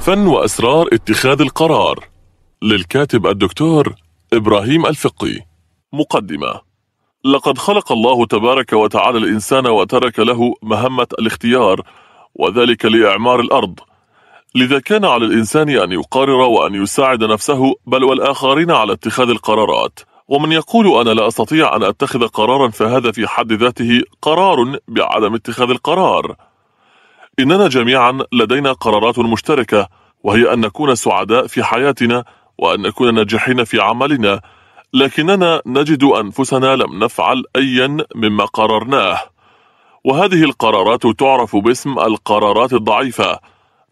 فن وأسرار اتخاذ القرار للكاتب الدكتور إبراهيم الفقي مقدمة لقد خلق الله تبارك وتعالى الإنسان وترك له مهمة الاختيار وذلك لإعمار الأرض لذا كان على الإنسان أن يقرر وأن يساعد نفسه بل والآخرين على اتخاذ القرارات ومن يقول أنا لا أستطيع أن أتخذ قرارا فهذا في حد ذاته قرار بعدم اتخاذ القرار إننا جميعا لدينا قرارات مشتركة وهي أن نكون سعداء في حياتنا وأن نكون ناجحين في عملنا لكننا نجد أنفسنا لم نفعل أيا مما قررناه وهذه القرارات تعرف باسم القرارات الضعيفة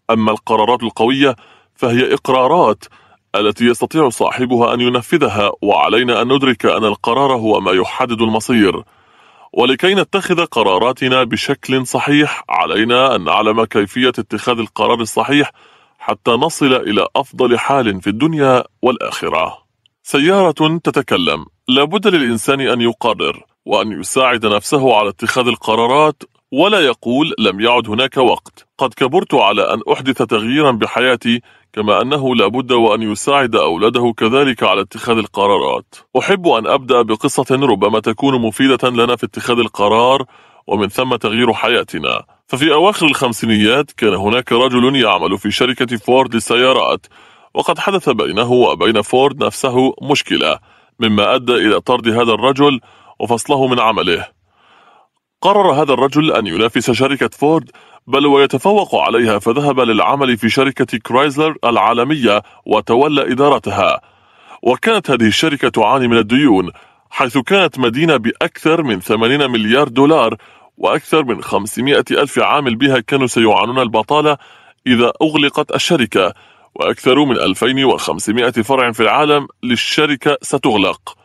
أما القرارات القوية فهي إقرارات التي يستطيع صاحبها أن ينفذها وعلينا أن ندرك أن القرار هو ما يحدد المصير ولكي نتخذ قراراتنا بشكل صحيح علينا أن نعلم كيفية اتخاذ القرار الصحيح حتى نصل إلى أفضل حال في الدنيا والآخرة سيارة تتكلم لابد للإنسان أن يقرر وأن يساعد نفسه على اتخاذ القرارات ولا يقول لم يعد هناك وقت قد كبرت على أن أحدث تغييرا بحياتي كما أنه لابد وأن يساعد أولاده كذلك على اتخاذ القرارات أحب أن أبدأ بقصة ربما تكون مفيدة لنا في اتخاذ القرار ومن ثم تغيير حياتنا ففي أواخر الخمسينيات كان هناك رجل يعمل في شركة فورد للسيارات وقد حدث بينه وبين فورد نفسه مشكلة مما أدى إلى طرد هذا الرجل وفصله من عمله قرر هذا الرجل أن ينافس شركة فورد بل ويتفوق عليها فذهب للعمل في شركة كرايزلر العالمية وتولى إدارتها وكانت هذه الشركة تعاني من الديون حيث كانت مدينة بأكثر من 80 مليار دولار وأكثر من 500 ألف عامل بها كانوا سيعانون البطالة إذا أغلقت الشركة وأكثر من 2500 فرع في العالم للشركة ستغلق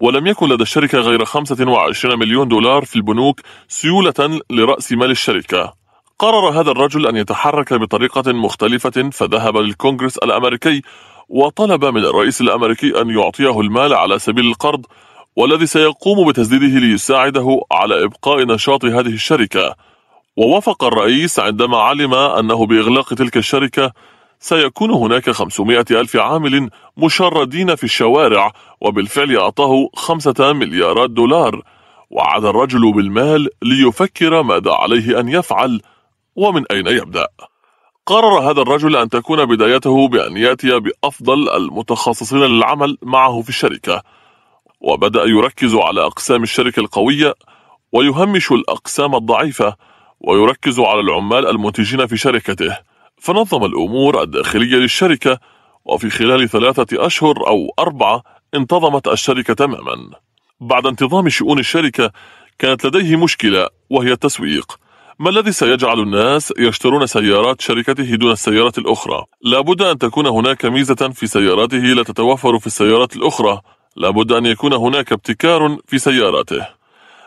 ولم يكن لدى الشركة غير 25 مليون دولار في البنوك سيولة لرأس مال الشركة قرر هذا الرجل أن يتحرك بطريقة مختلفة فذهب للكونغرس الأمريكي وطلب من الرئيس الأمريكي أن يعطيه المال على سبيل القرض والذي سيقوم بتسديده ليساعده على إبقاء نشاط هذه الشركة ووافق الرئيس عندما علم أنه بإغلاق تلك الشركة سيكون هناك 500 ألف عامل مشردين في الشوارع وبالفعل أعطاه 5 مليارات دولار وعاد الرجل بالمال ليفكر ماذا عليه أن يفعل ومن أين يبدأ قرر هذا الرجل أن تكون بدايته بأن يأتي بأفضل المتخصصين للعمل معه في الشركة وبدأ يركز على أقسام الشركة القوية ويهمش الأقسام الضعيفة ويركز على العمال المنتجين في شركته فنظم الأمور الداخلية للشركة وفي خلال ثلاثة أشهر أو أربعة انتظمت الشركة تماما بعد انتظام شؤون الشركة كانت لديه مشكلة وهي التسويق ما الذي سيجعل الناس يشترون سيارات شركته دون السيارات الأخرى؟ لابد أن تكون هناك ميزة في سياراته لا تتوفر في السيارات الأخرى لابد أن يكون هناك ابتكار في سياراته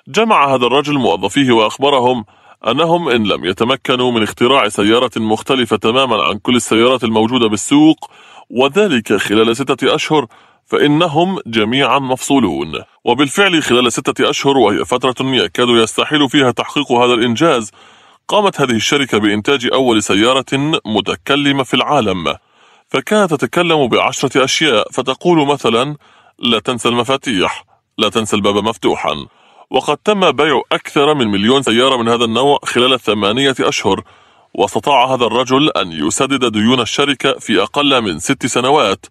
جمع هذا الرجل موظفيه وأخبرهم أنهم إن لم يتمكنوا من اختراع سيارة مختلفة تماما عن كل السيارات الموجودة بالسوق وذلك خلال ستة أشهر فإنهم جميعا مفصولون وبالفعل خلال ستة أشهر وهي فترة يكاد يستحيل فيها تحقيق هذا الإنجاز قامت هذه الشركة بإنتاج أول سيارة متكلمة في العالم فكانت تتكلم بعشرة أشياء فتقول مثلا لا تنسى المفاتيح لا تنسى الباب مفتوحا وقد تم بيع أكثر من مليون سيارة من هذا النوع خلال الثمانية أشهر واستطاع هذا الرجل أن يسدد ديون الشركة في أقل من ست سنوات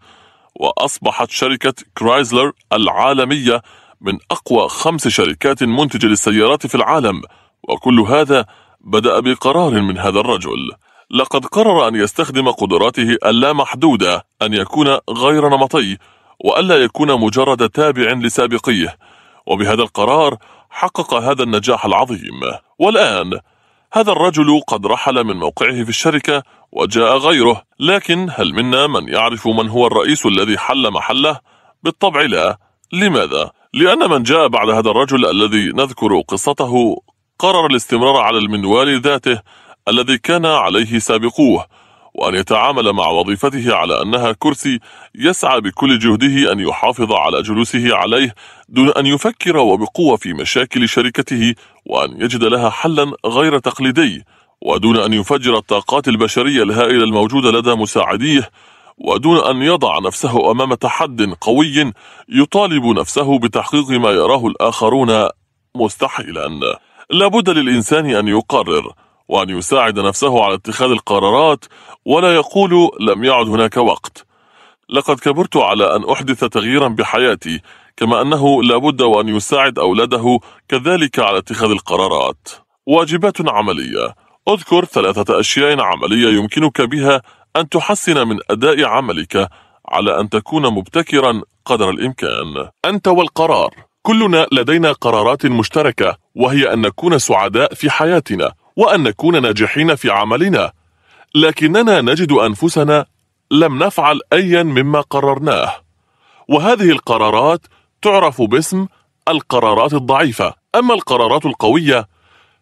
وأصبحت شركة كرايزلر العالمية من أقوى خمس شركات منتجة للسيارات في العالم وكل هذا بدأ بقرار من هذا الرجل لقد قرر أن يستخدم قدراته اللامحدودة أن يكون غير نمطي وألا يكون مجرد تابع لسابقيه وبهذا القرار حقق هذا النجاح العظيم والآن هذا الرجل قد رحل من موقعه في الشركة وجاء غيره لكن هل منا من يعرف من هو الرئيس الذي حل محله؟ بالطبع لا لماذا؟ لأن من جاء بعد هذا الرجل الذي نذكر قصته قرر الاستمرار على المنوال ذاته الذي كان عليه سابقوه وأن يتعامل مع وظيفته على أنها كرسي يسعى بكل جهده أن يحافظ على جلوسه عليه دون أن يفكر وبقوة في مشاكل شركته وأن يجد لها حلا غير تقليدي ودون أن يفجر الطاقات البشرية الهائلة الموجودة لدى مساعديه ودون أن يضع نفسه أمام تحد قوي يطالب نفسه بتحقيق ما يراه الآخرون مستحيلا لابد للإنسان أن يقرر وأن يساعد نفسه على اتخاذ القرارات ولا يقول لم يعد هناك وقت لقد كبرت على أن أحدث تغييرا بحياتي كما أنه لابد وأن يساعد أولاده كذلك على اتخاذ القرارات واجبات عملية اذكر ثلاثة أشياء عملية يمكنك بها أن تحسن من أداء عملك على أن تكون مبتكرا قدر الإمكان أنت والقرار كلنا لدينا قرارات مشتركة وهي أن نكون سعداء في حياتنا وأن نكون ناجحين في عملنا لكننا نجد أنفسنا لم نفعل أيا مما قررناه وهذه القرارات تعرف باسم القرارات الضعيفة أما القرارات القوية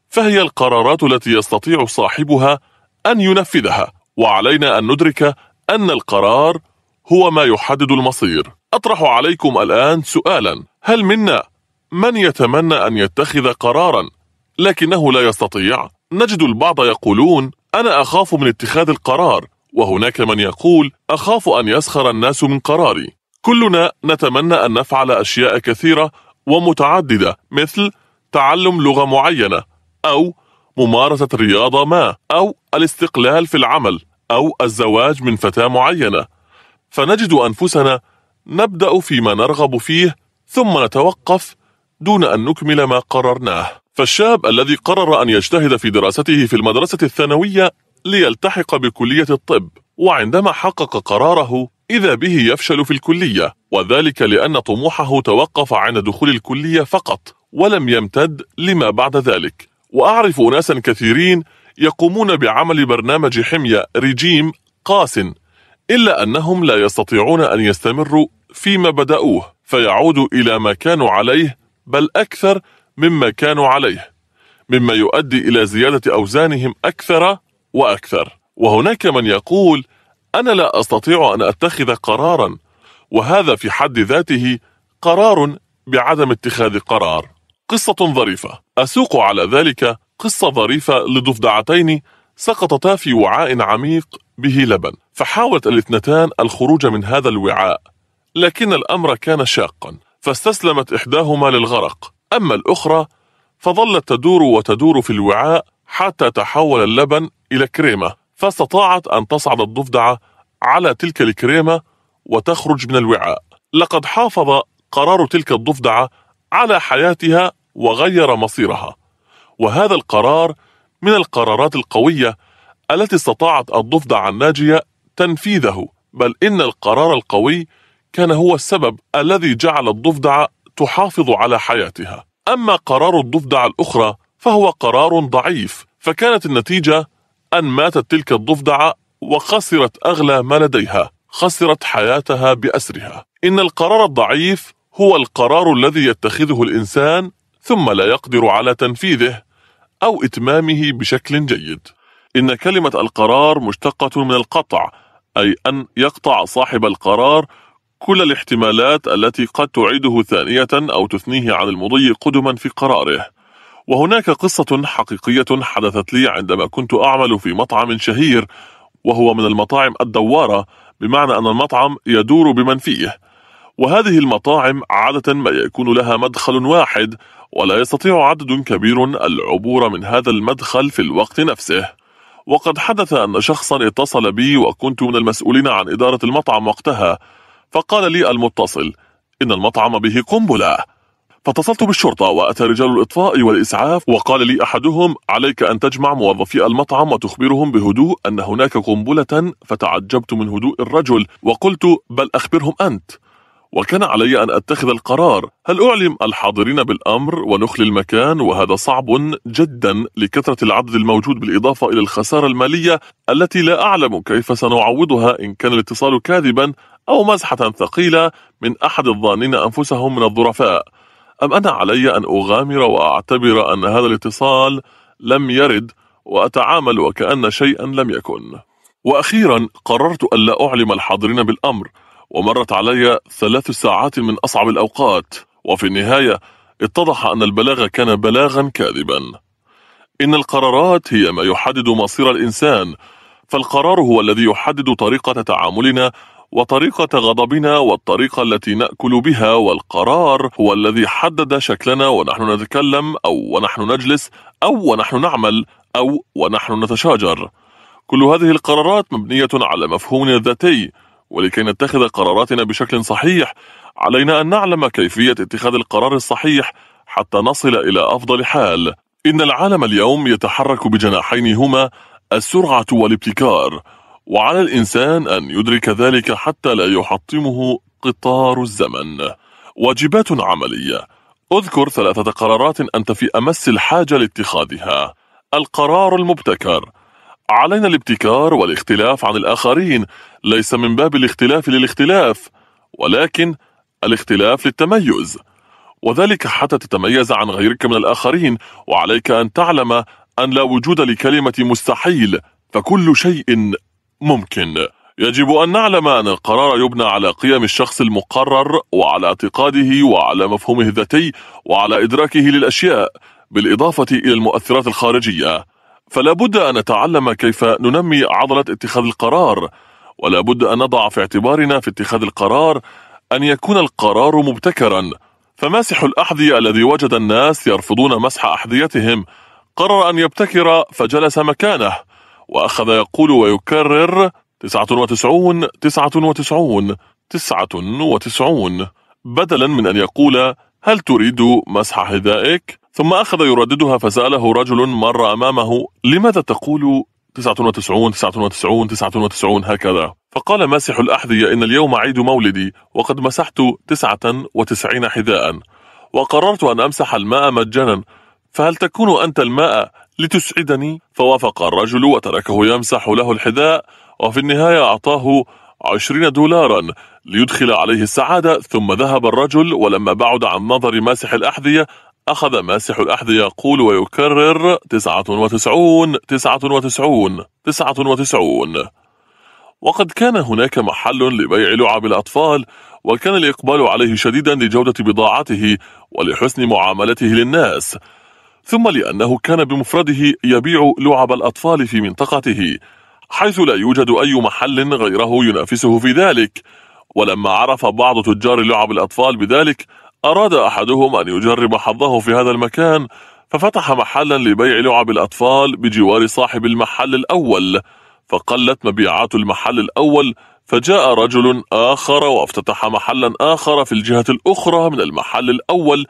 فهي القرارات التي يستطيع صاحبها أن ينفذها وعلينا أن ندرك أن القرار هو ما يحدد المصير أطرح عليكم الآن سؤالا هل منا من يتمنى أن يتخذ قرارا لكنه لا يستطيع نجد البعض يقولون أنا أخاف من اتخاذ القرار وهناك من يقول أخاف أن يسخر الناس من قراري كلنا نتمنى أن نفعل أشياء كثيرة ومتعددة مثل تعلم لغة معينة أو ممارسة رياضة ما أو الاستقلال في العمل أو الزواج من فتاة معينة فنجد أنفسنا نبدأ فيما نرغب فيه ثم نتوقف دون أن نكمل ما قررناه فالشاب الذي قرر أن يجتهد في دراسته في المدرسة الثانوية ليلتحق بكلية الطب وعندما حقق قراره إذا به يفشل في الكلية وذلك لأن طموحه توقف عند دخول الكلية فقط ولم يمتد لما بعد ذلك وأعرف أناسا كثيرين يقومون بعمل برنامج حمية ريجيم قاس إلا أنهم لا يستطيعون أن يستمروا فيما بدأوه فيعودوا إلى ما كانوا عليه بل أكثر مما كانوا عليه مما يؤدي إلى زيادة أوزانهم أكثر وأكثر وهناك من يقول أنا لا أستطيع أن أتخذ قرارا وهذا في حد ذاته قرار بعدم اتخاذ قرار قصة ظريفة أسوق على ذلك قصة ظريفة لضفدعتين سقطتا في وعاء عميق به لبن فحاولت الاثنتان الخروج من هذا الوعاء لكن الأمر كان شاقا فاستسلمت إحداهما للغرق أما الأخرى فظلت تدور وتدور في الوعاء حتى تحول اللبن إلى كريمة فاستطاعت أن تصعد الضفدعة على تلك الكريمة وتخرج من الوعاء لقد حافظ قرار تلك الضفدعة على حياتها وغير مصيرها وهذا القرار من القرارات القوية التي استطاعت الضفدعة الناجية تنفيذه بل إن القرار القوي كان هو السبب الذي جعل الضفدعة تحافظ على حياتها أما قرار الضفدع الأخرى فهو قرار ضعيف فكانت النتيجة أن ماتت تلك الضفدعة وخسرت أغلى ما لديها خسرت حياتها بأسرها إن القرار الضعيف هو القرار الذي يتخذه الإنسان ثم لا يقدر على تنفيذه أو إتمامه بشكل جيد إن كلمة القرار مشتقة من القطع أي أن يقطع صاحب القرار كل الاحتمالات التي قد تعيده ثانية أو تثنيه عن المضي قدما في قراره وهناك قصة حقيقية حدثت لي عندما كنت أعمل في مطعم شهير وهو من المطاعم الدوارة بمعنى أن المطعم يدور بمن فيه وهذه المطاعم عادة ما يكون لها مدخل واحد ولا يستطيع عدد كبير العبور من هذا المدخل في الوقت نفسه وقد حدث أن شخصا اتصل بي وكنت من المسؤولين عن إدارة المطعم وقتها فقال لي المتصل إن المطعم به قنبلة فاتصلت بالشرطة وأتى رجال الإطفاء والإسعاف وقال لي أحدهم عليك أن تجمع موظفي المطعم وتخبرهم بهدوء أن هناك قنبلة فتعجبت من هدوء الرجل وقلت بل أخبرهم أنت وكان علي أن أتخذ القرار هل أعلم الحاضرين بالأمر ونخلي المكان وهذا صعب جدا لكثرة العدد الموجود بالإضافة إلى الخسارة المالية التي لا أعلم كيف سنعوضها إن كان الاتصال كاذبا أو مزحة ثقيلة من أحد الظانين أنفسهم من الظرفاء أم أنا علي أن أغامر وأعتبر أن هذا الاتصال لم يرد وأتعامل وكأن شيئا لم يكن وأخيرا قررت ألا أعلم الحاضرين بالأمر ومرت علي ثلاث ساعات من أصعب الأوقات وفي النهاية اتضح أن البلاغ كان بلاغا كاذبا إن القرارات هي ما يحدد مصير الإنسان فالقرار هو الذي يحدد طريقة تعاملنا وطريقة غضبنا والطريقة التي نأكل بها والقرار هو الذي حدد شكلنا ونحن نتكلم أو ونحن نجلس أو ونحن نعمل أو ونحن نتشاجر كل هذه القرارات مبنية على مفهومنا الذاتي ولكي نتخذ قراراتنا بشكل صحيح علينا أن نعلم كيفية اتخاذ القرار الصحيح حتى نصل إلى أفضل حال إن العالم اليوم يتحرك بجناحين هما السرعة والابتكار وعلى الإنسان أن يدرك ذلك حتى لا يحطمه قطار الزمن واجبات عملية أذكر ثلاثة قرارات أنت في أمس الحاجة لاتخاذها القرار المبتكر علينا الابتكار والاختلاف عن الآخرين ليس من باب الاختلاف للاختلاف ولكن الاختلاف للتميز وذلك حتى تتميز عن غيرك من الآخرين وعليك أن تعلم أن لا وجود لكلمة مستحيل فكل شيء ممكن يجب أن نعلم أن القرار يبنى على قيم الشخص المقرر وعلى اعتقاده وعلى مفهومه الذاتي وعلى إدراكه للأشياء بالإضافة إلى المؤثرات الخارجية فلا بد أن نتعلم كيف ننمي عضلة اتخاذ القرار ولا بد أن نضع في اعتبارنا في اتخاذ القرار أن يكون القرار مبتكرا فماسح الأحذية الذي وجد الناس يرفضون مسح أحذيتهم قرر أن يبتكر فجلس مكانه وأخذ يقول ويكرر تسعة وتسعون تسعة وتسعون تسعة وتسعون بدلا من أن يقول هل تريد مسح حذائك؟ ثم أخذ يرددها فسأله رجل مر أمامه لماذا تقول 99 99 99 هكذا فقال ماسح الأحذية إن اليوم عيد مولدي وقد مسحت 99 حذاء وقررت أن أمسح الماء مجانا فهل تكون أنت الماء لتسعدني؟ فوافق الرجل وتركه يمسح له الحذاء وفي النهاية أعطاه عشرين دولارا ليدخل عليه السعادة ثم ذهب الرجل ولما بعد عن نظر ماسح الأحذية أخذ ماسح الأحذية يقول ويكرر تسعة وتسعون تسعة وتسعون تسعة وتسعون وقد كان هناك محل لبيع لعب الأطفال وكان الإقبال عليه شديدا لجودة بضاعته ولحسن معاملته للناس ثم لأنه كان بمفرده يبيع لعب الأطفال في منطقته حيث لا يوجد أي محل غيره ينافسه في ذلك ولما عرف بعض تجار لعب الأطفال بذلك أراد أحدهم أن يجرب حظه في هذا المكان ففتح محلا لبيع لعب الأطفال بجوار صاحب المحل الأول فقلت مبيعات المحل الأول فجاء رجل آخر وافتتح محلا آخر في الجهة الأخرى من المحل الأول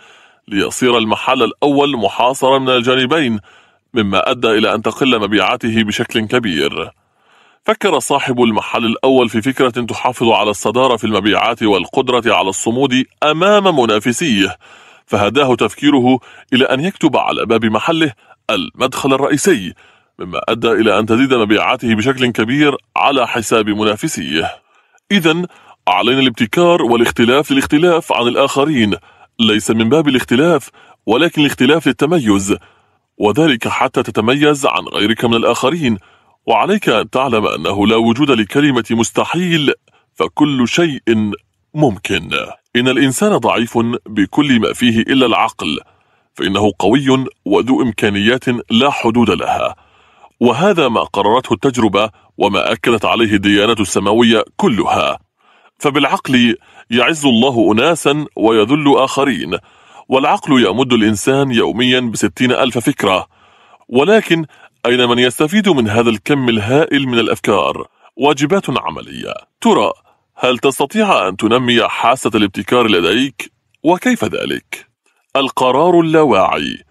ليصير المحل الأول محاصرا من الجانبين مما أدى إلى أن تقل مبيعاته بشكل كبير فكر صاحب المحل الأول في فكرة تحافظ على الصدارة في المبيعات والقدرة على الصمود أمام منافسيه فهداه تفكيره إلى أن يكتب على باب محله المدخل الرئيسي مما أدى إلى أن تزيد مبيعاته بشكل كبير على حساب منافسيه إذا علينا الابتكار والاختلاف للاختلاف عن الآخرين ليس من باب الاختلاف ولكن الاختلاف للتميز وذلك حتى تتميز عن غيرك من الآخرين وعليك أن تعلم أنه لا وجود لكلمة مستحيل فكل شيء ممكن إن الإنسان ضعيف بكل ما فيه إلا العقل فإنه قوي وذو إمكانيات لا حدود لها وهذا ما قررته التجربة وما أكدت عليه الديانة السماوية كلها فبالعقل يعز الله أناسا ويذل آخرين والعقل يمد الإنسان يوميا بستين ألف فكرة ولكن أين من يستفيد من هذا الكم الهائل من الأفكار؟ واجبات عملية ترى هل تستطيع أن تنمي حاسة الابتكار لديك؟ وكيف ذلك؟ القرار اللاواعي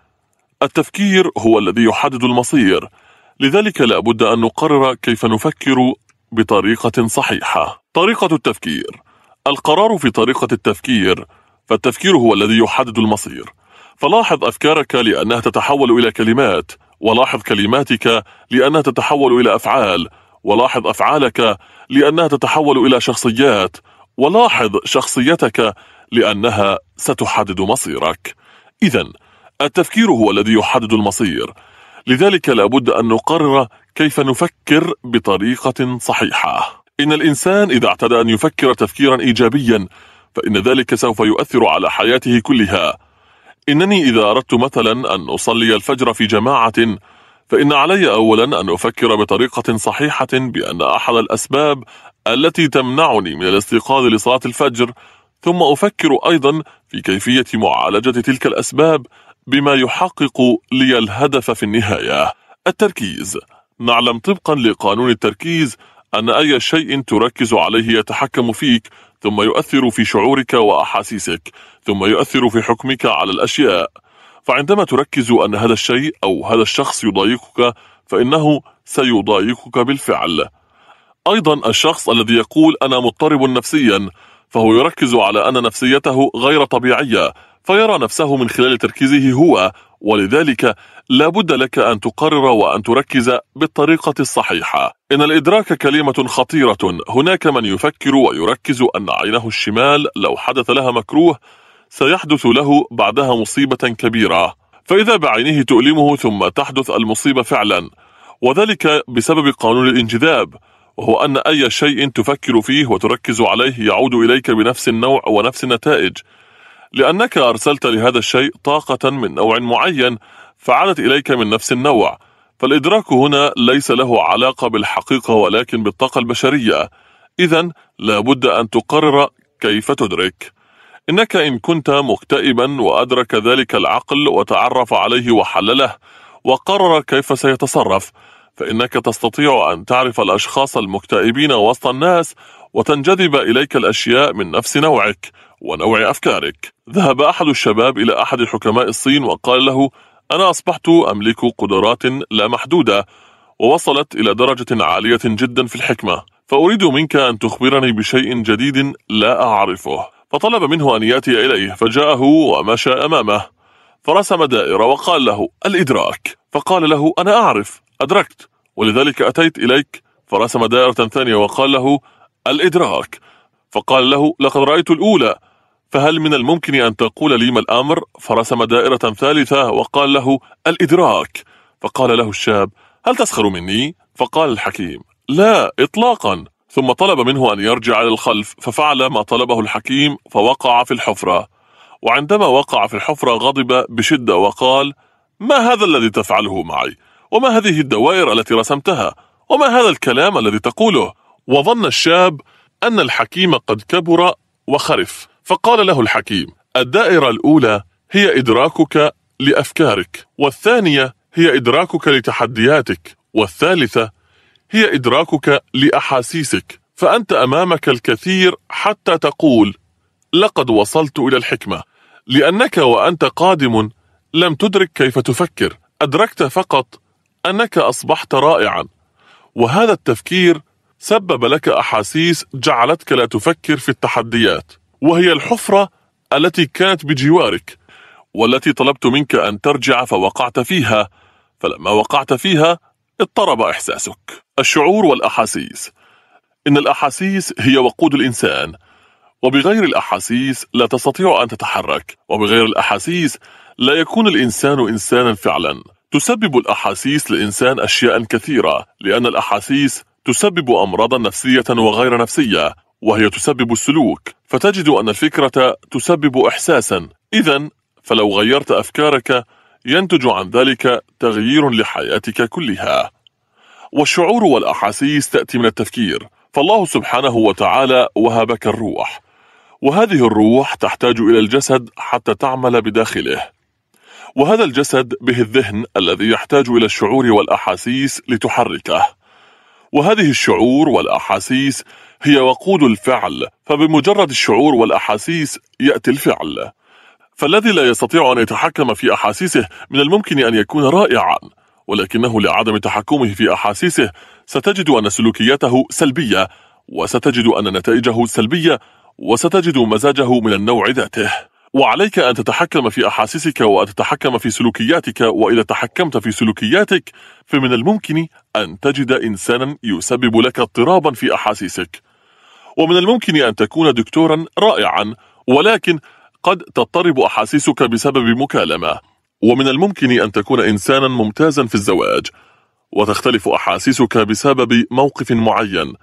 التفكير هو الذي يحدد المصير لذلك لابد أن نقرر كيف نفكر بطريقة صحيحة طريقة التفكير القرار في طريقة التفكير فالتفكير هو الذي يحدد المصير فلاحظ أفكارك لأنها تتحول إلى كلمات ولاحظ كلماتك لأنها تتحول إلى أفعال ولاحظ أفعالك لأنها تتحول إلى شخصيات ولاحظ شخصيتك لأنها ستحدد مصيرك إذا التفكير هو الذي يحدد المصير لذلك لابد أن نقرر كيف نفكر بطريقة صحيحة إن الإنسان إذا اعتاد أن يفكر تفكيرا إيجابيا فإن ذلك سوف يؤثر على حياته كلها إنني إذا أردت مثلا أن أصلي الفجر في جماعة فإن علي أولا أن أفكر بطريقة صحيحة بأن أحد الأسباب التي تمنعني من الاستيقاظ لصلاة الفجر ثم أفكر أيضا في كيفية معالجة تلك الأسباب بما يحقق لي الهدف في النهاية التركيز نعلم طبقا لقانون التركيز أن أي شيء تركز عليه يتحكم فيك ثم يؤثر في شعورك وأحاسيسك ثم يؤثر في حكمك على الأشياء فعندما تركز أن هذا الشيء أو هذا الشخص يضايقك فإنه سيضايقك بالفعل أيضا الشخص الذي يقول أنا مضطرب نفسيا فهو يركز على أن نفسيته غير طبيعية فيرى نفسه من خلال تركيزه هو ولذلك لا بد لك أن تقرر وأن تركز بالطريقة الصحيحة إن الإدراك كلمة خطيرة هناك من يفكر ويركز أن عينه الشمال لو حدث لها مكروه سيحدث له بعدها مصيبة كبيرة فإذا بعينه تؤلمه ثم تحدث المصيبة فعلا وذلك بسبب قانون الانجذاب وهو أن أي شيء تفكر فيه وتركز عليه يعود إليك بنفس النوع ونفس النتائج لأنك أرسلت لهذا الشيء طاقة من نوع معين فعادت إليك من نفس النوع فالإدراك هنا ليس له علاقة بالحقيقة ولكن بالطاقة البشرية إذا لابد أن تقرر كيف تدرك إنك إن كنت مكتئبا وأدرك ذلك العقل وتعرف عليه وحلله وقرر كيف سيتصرف فإنك تستطيع أن تعرف الأشخاص المكتئبين وسط الناس وتنجذب إليك الأشياء من نفس نوعك ونوع أفكارك ذهب أحد الشباب إلى أحد حكماء الصين وقال له أنا أصبحت أملك قدرات لا محدودة ووصلت إلى درجة عالية جدا في الحكمة فأريد منك أن تخبرني بشيء جديد لا أعرفه فطلب منه أن يأتي إليه فجاءه ومشى أمامه فرسم دائرة وقال له الإدراك فقال له أنا أعرف أدركت ولذلك أتيت إليك فرسم دائرة ثانية وقال له الإدراك فقال له لقد رأيت الأولى فهل من الممكن أن تقول لي ما الأمر؟ فرسم دائرة ثالثة وقال له الإدراك فقال له الشاب هل تسخر مني؟ فقال الحكيم لا إطلاقا ثم طلب منه أن يرجع للخلف ففعل ما طلبه الحكيم فوقع في الحفرة وعندما وقع في الحفرة غضب بشدة وقال ما هذا الذي تفعله معي؟ وما هذه الدوائر التي رسمتها؟ وما هذا الكلام الذي تقوله؟ وظن الشاب أن الحكيم قد كبر وخرف فقال له الحكيم الدائرة الأولى هي إدراكك لأفكارك والثانية هي إدراكك لتحدياتك والثالثة هي إدراكك لأحاسيسك فأنت أمامك الكثير حتى تقول لقد وصلت إلى الحكمة لأنك وأنت قادم لم تدرك كيف تفكر أدركت فقط أنك أصبحت رائعا وهذا التفكير سبب لك أحاسيس جعلتك لا تفكر في التحديات وهي الحفرة التي كانت بجوارك والتي طلبت منك أن ترجع فوقعت فيها فلما وقعت فيها اضطرب إحساسك الشعور والأحاسيس إن الأحاسيس هي وقود الإنسان وبغير الأحاسيس لا تستطيع أن تتحرك وبغير الأحاسيس لا يكون الإنسان إنسانا فعلا تسبب الأحاسيس للإنسان أشياء كثيرة لأن الأحاسيس تسبب أمراضا نفسية وغير نفسية وهي تسبب السلوك فتجد أن الفكرة تسبب إحساسا إذا فلو غيرت أفكارك ينتج عن ذلك تغيير لحياتك كلها والشعور والأحاسيس تأتي من التفكير فالله سبحانه وتعالى وهبك الروح وهذه الروح تحتاج إلى الجسد حتى تعمل بداخله وهذا الجسد به الذهن الذي يحتاج إلى الشعور والأحاسيس لتحركه وهذه الشعور والأحاسيس هي وقود الفعل فبمجرد الشعور والأحاسيس يأتي الفعل فالذي لا يستطيع أن يتحكم في أحاسيسه من الممكن أن يكون رائعا ولكنه لعدم تحكمه في أحاسيسه ستجد أن سلوكياته سلبية وستجد أن نتائجه سلبية وستجد مزاجه من النوع ذاته وعليك أن تتحكم في أحاسيسك وأن تتحكم في سلوكياتك وإذا تحكمت في سلوكياتك فمن الممكن أن تجد إنسانا يسبب لك اضطرابا في أحاسيسك ومن الممكن أن تكون دكتورا رائعا ولكن قد تضطرب أحاسيسك بسبب مكالمة ومن الممكن أن تكون إنسانا ممتازا في الزواج وتختلف أحاسيسك بسبب موقف معين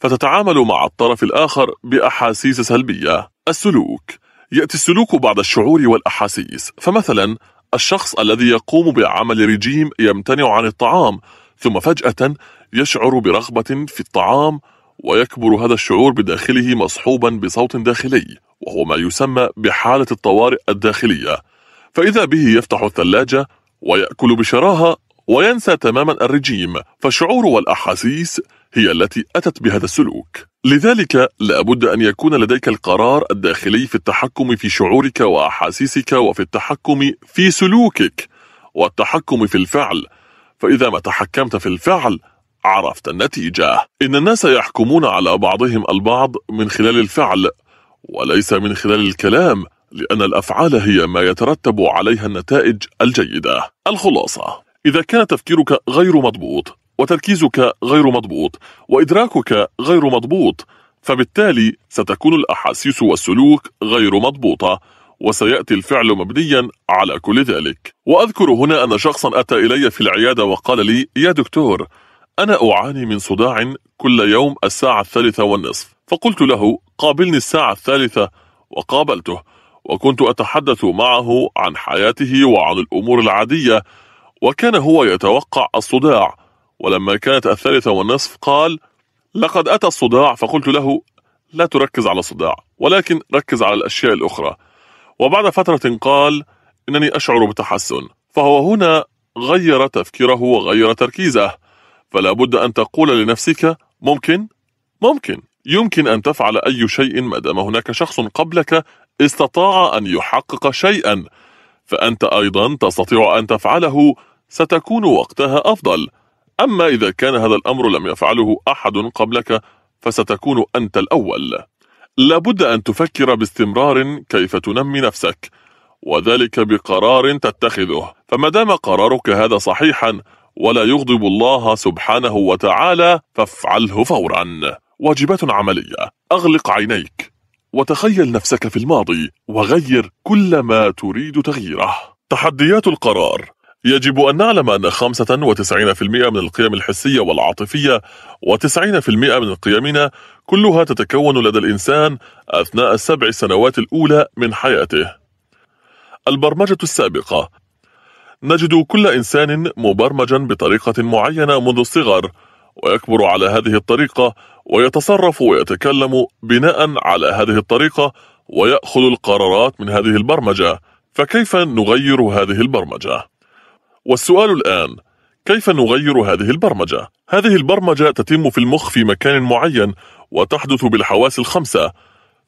فتتعامل مع الطرف الآخر بأحاسيس سلبية السلوك يأتي السلوك بعد الشعور والأحاسيس فمثلا الشخص الذي يقوم بعمل رجيم يمتنع عن الطعام ثم فجأة يشعر برغبة في الطعام ويكبر هذا الشعور بداخله مصحوبا بصوت داخلي وهو ما يسمى بحالة الطوارئ الداخلية فإذا به يفتح الثلاجة ويأكل بشراهة وينسى تماما الرجيم فالشعور والأحاسيس هي التي أتت بهذا السلوك لذلك لابد أن يكون لديك القرار الداخلي في التحكم في شعورك وأحاسيسك وفي التحكم في سلوكك والتحكم في الفعل فإذا ما تحكمت في الفعل عرفت النتيجة إن الناس يحكمون على بعضهم البعض من خلال الفعل وليس من خلال الكلام لأن الأفعال هي ما يترتب عليها النتائج الجيدة الخلاصة إذا كان تفكيرك غير مضبوط وتركيزك غير مضبوط وإدراكك غير مضبوط فبالتالي ستكون الأحاسيس والسلوك غير مضبوطة وسيأتي الفعل مبنيا على كل ذلك وأذكر هنا أن شخصا أتى إلي في العيادة وقال لي يا دكتور أنا أعاني من صداع كل يوم الساعة الثالثة والنصف فقلت له قابلني الساعة الثالثة وقابلته وكنت أتحدث معه عن حياته وعن الأمور العادية وكان هو يتوقع الصداع ولما كانت الثالثة والنصف قال لقد أتى الصداع فقلت له لا تركز على الصداع ولكن ركز على الأشياء الأخرى وبعد فترة قال إنني أشعر بتحسن فهو هنا غير تفكيره وغير تركيزه فلا بد أن تقول لنفسك ممكن ممكن يمكن أن تفعل أي شيء ما دام هناك شخص قبلك استطاع أن يحقق شيئا فأنت أيضا تستطيع أن تفعله ستكون وقتها أفضل أما إذا كان هذا الأمر لم يفعله أحد قبلك فستكون أنت الأول لابد أن تفكر باستمرار كيف تنمي نفسك وذلك بقرار تتخذه فما دام قرارك هذا صحيحا ولا يغضب الله سبحانه وتعالى فافعله فورا واجبات عملية أغلق عينيك وتخيل نفسك في الماضي وغير كل ما تريد تغييره تحديات القرار يجب أن نعلم أن 95% من القيم الحسية والعاطفية و90% من قيمنا كلها تتكون لدى الإنسان أثناء السبع سنوات الأولى من حياته. البرمجة السابقة نجد كل إنسان مبرمجا بطريقة معينة منذ الصغر ويكبر على هذه الطريقة ويتصرف ويتكلم بناء على هذه الطريقة ويأخذ القرارات من هذه البرمجة فكيف نغير هذه البرمجة؟ والسؤال الآن كيف نغير هذه البرمجة؟ هذه البرمجة تتم في المخ في مكان معين وتحدث بالحواس الخمسة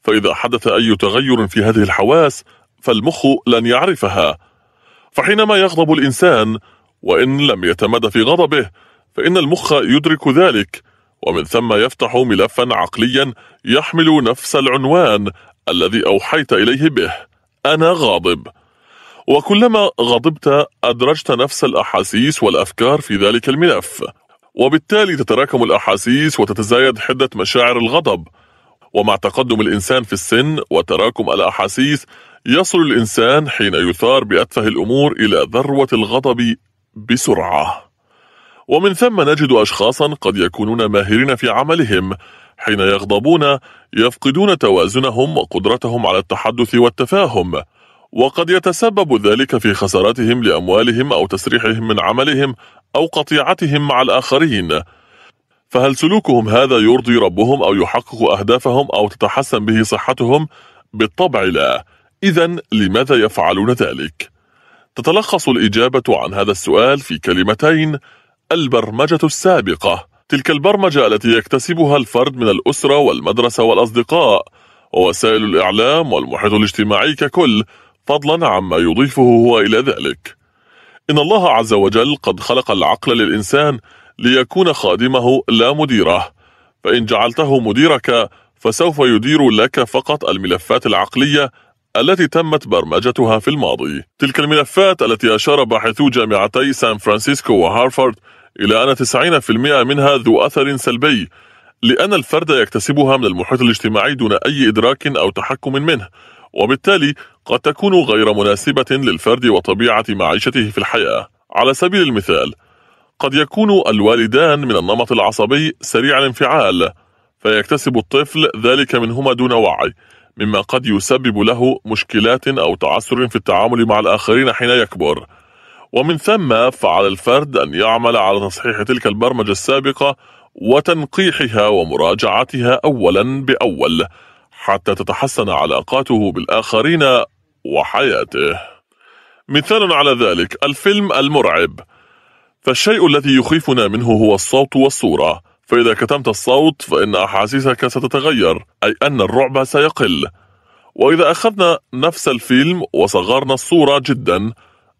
فإذا حدث أي تغير في هذه الحواس فالمخ لن يعرفها فحينما يغضب الإنسان وإن لم يتمد في غضبه فإن المخ يدرك ذلك ومن ثم يفتح ملفا عقليا يحمل نفس العنوان الذي أوحيت إليه به أنا غاضب وكلما غضبت أدرجت نفس الأحاسيس والأفكار في ذلك الملف وبالتالي تتراكم الأحاسيس وتتزايد حدة مشاعر الغضب ومع تقدم الإنسان في السن وتراكم الأحاسيس يصل الإنسان حين يثار بأتفه الأمور إلى ذروة الغضب بسرعة ومن ثم نجد أشخاصا قد يكونون ماهرين في عملهم حين يغضبون يفقدون توازنهم وقدرتهم على التحدث والتفاهم وقد يتسبب ذلك في خسارتهم لأموالهم أو تسريحهم من عملهم أو قطيعتهم مع الآخرين فهل سلوكهم هذا يرضي ربهم أو يحقق أهدافهم أو تتحسن به صحتهم؟ بالطبع لا إذا لماذا يفعلون ذلك؟ تتلخص الإجابة عن هذا السؤال في كلمتين البرمجة السابقة تلك البرمجة التي يكتسبها الفرد من الأسرة والمدرسة والأصدقاء ووسائل الإعلام والمحيط الاجتماعي ككل فضلا عما يضيفه هو إلى ذلك إن الله عز وجل قد خلق العقل للإنسان ليكون خادمه لا مديره فإن جعلته مديرك فسوف يدير لك فقط الملفات العقلية التي تمت برمجتها في الماضي تلك الملفات التي أشار باحثو جامعتي سان فرانسيسكو وهارفارد إلى أن 90% منها ذو أثر سلبي لأن الفرد يكتسبها من المحيط الاجتماعي دون أي إدراك أو تحكم منه وبالتالي قد تكون غير مناسبة للفرد وطبيعة معيشته في الحياة على سبيل المثال قد يكون الوالدان من النمط العصبي سريع الانفعال فيكتسب الطفل ذلك منهما دون وعي مما قد يسبب له مشكلات أو تعسر في التعامل مع الآخرين حين يكبر ومن ثم فعلى الفرد أن يعمل على تصحيح تلك البرمجة السابقة وتنقيحها ومراجعتها أولا بأول حتى تتحسن علاقاته بالآخرين وحياته مثال على ذلك الفيلم المرعب فالشيء الذي يخيفنا منه هو الصوت والصورة فإذا كتمت الصوت فإن أحاسيسك ستتغير أي أن الرعب سيقل وإذا أخذنا نفس الفيلم وصغرنا الصورة جدا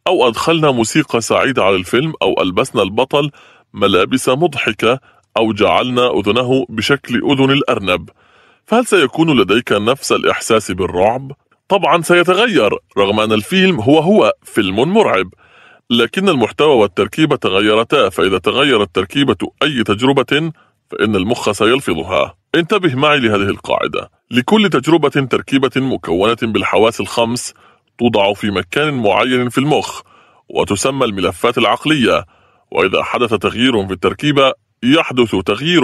أو أدخلنا موسيقى سعيدة على الفيلم أو ألبسنا البطل ملابس مضحكة أو جعلنا أذنه بشكل أذن الأرنب فهل سيكون لديك نفس الإحساس بالرعب؟ طبعا سيتغير رغم أن الفيلم هو هو فيلم مرعب لكن المحتوى والتركيبة تغيرتا فإذا تغيرت تركيبة أي تجربة فإن المخ سيلفظها انتبه معي لهذه القاعدة لكل تجربة تركيبة مكونة بالحواس الخمس توضع في مكان معين في المخ وتسمى الملفات العقلية وإذا حدث تغيير في التركيبة يحدث تغيير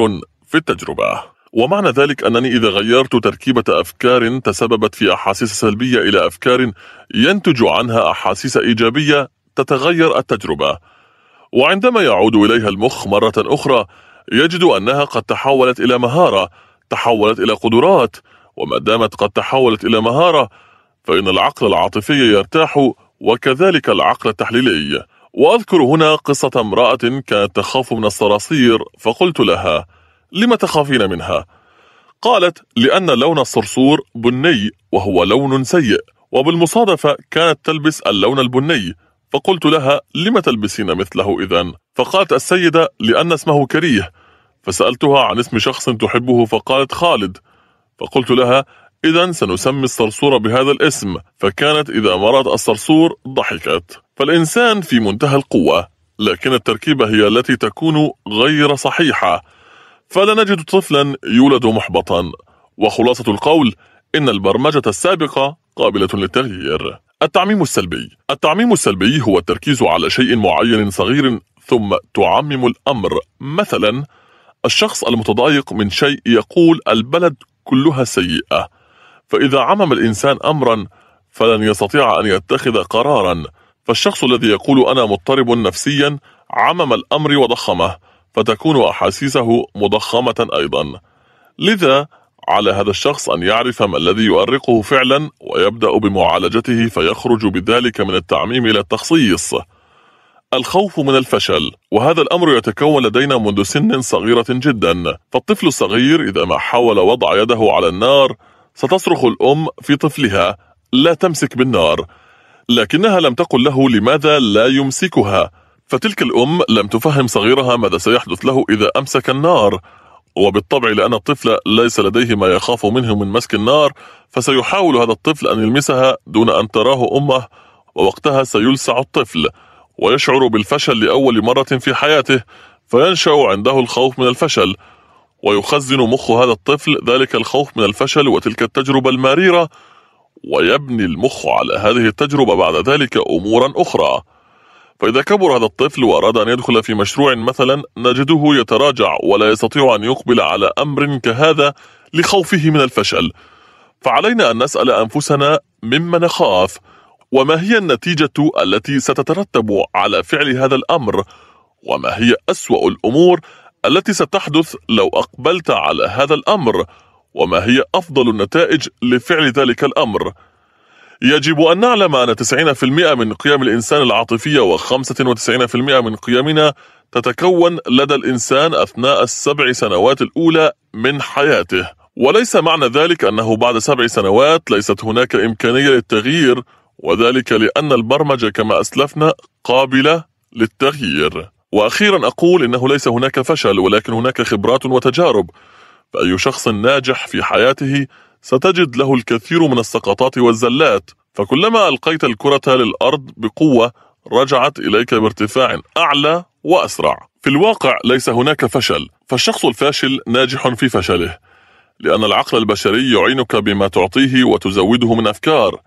في التجربة ومعنى ذلك أنني إذا غيرت تركيبة أفكار تسببت في أحاسيس سلبية إلى أفكار ينتج عنها أحاسيس إيجابية تتغير التجربة وعندما يعود إليها المخ مرة أخرى يجد أنها قد تحولت إلى مهارة تحولت إلى قدرات وما دامت قد تحولت إلى مهارة فإن العقل العاطفي يرتاح وكذلك العقل التحليلي وأذكر هنا قصة امرأة كانت تخاف من الصراصير فقلت لها لم تخافين منها؟ قالت لأن لون الصرصور بني وهو لون سيء وبالمصادفة كانت تلبس اللون البني فقلت لها لم تلبسين مثله إذا؟ فقالت السيدة لأن اسمه كريه فسألتها عن اسم شخص تحبه فقالت خالد فقلت لها إذا سنسمي الصرصور بهذا الاسم فكانت إذا مرت الصرصور ضحكت فالإنسان في منتهى القوة لكن التركيبة هي التي تكون غير صحيحة فلا نجد طفلا يولد محبطا وخلاصة القول إن البرمجة السابقة قابلة للتغيير التعميم السلبي التعميم السلبي هو التركيز على شيء معين صغير ثم تعمم الأمر مثلا الشخص المتضايق من شيء يقول البلد كلها سيئة فإذا عمم الإنسان أمرا فلن يستطيع أن يتخذ قرارا فالشخص الذي يقول أنا مضطرب نفسيا عمم الأمر وضخمه فتكون أحاسيسه مضخمة أيضا لذا على هذا الشخص أن يعرف ما الذي يؤرقه فعلا ويبدأ بمعالجته فيخرج بذلك من التعميم إلى التخصيص الخوف من الفشل وهذا الأمر يتكون لدينا منذ سن صغيرة جدا فالطفل الصغير إذا ما حاول وضع يده على النار ستصرخ الأم في طفلها لا تمسك بالنار لكنها لم تقل له لماذا لا يمسكها فتلك الأم لم تفهم صغيرها ماذا سيحدث له إذا أمسك النار وبالطبع لأن الطفل ليس لديه ما يخاف منه من مسك النار فسيحاول هذا الطفل أن يلمسها دون أن تراه أمه ووقتها سيلسع الطفل ويشعر بالفشل لأول مرة في حياته فينشأ عنده الخوف من الفشل ويخزن مخ هذا الطفل ذلك الخوف من الفشل وتلك التجربة المريرة ويبني المخ على هذه التجربة بعد ذلك أمورا أخرى فإذا كبر هذا الطفل وأراد أن يدخل في مشروع مثلا نجده يتراجع ولا يستطيع أن يقبل على أمر كهذا لخوفه من الفشل فعلينا أن نسأل أنفسنا مما نخاف وما هي النتيجة التي ستترتب على فعل هذا الأمر وما هي أسوأ الأمور التي ستحدث لو أقبلت على هذا الأمر وما هي أفضل النتائج لفعل ذلك الأمر يجب أن نعلم أن 90% من قيم الإنسان العاطفية و95% من قيمنا تتكون لدى الإنسان أثناء السبع سنوات الأولى من حياته وليس معنى ذلك أنه بعد سبع سنوات ليست هناك إمكانية للتغيير وذلك لأن البرمجة كما أسلفنا قابلة للتغيير وأخيرا أقول إنه ليس هناك فشل ولكن هناك خبرات وتجارب فأي شخص ناجح في حياته ستجد له الكثير من السقطات والزلات فكلما ألقيت الكرة للأرض بقوة رجعت إليك بارتفاع أعلى وأسرع في الواقع ليس هناك فشل فالشخص الفاشل ناجح في فشله لأن العقل البشري يعينك بما تعطيه وتزوده من أفكار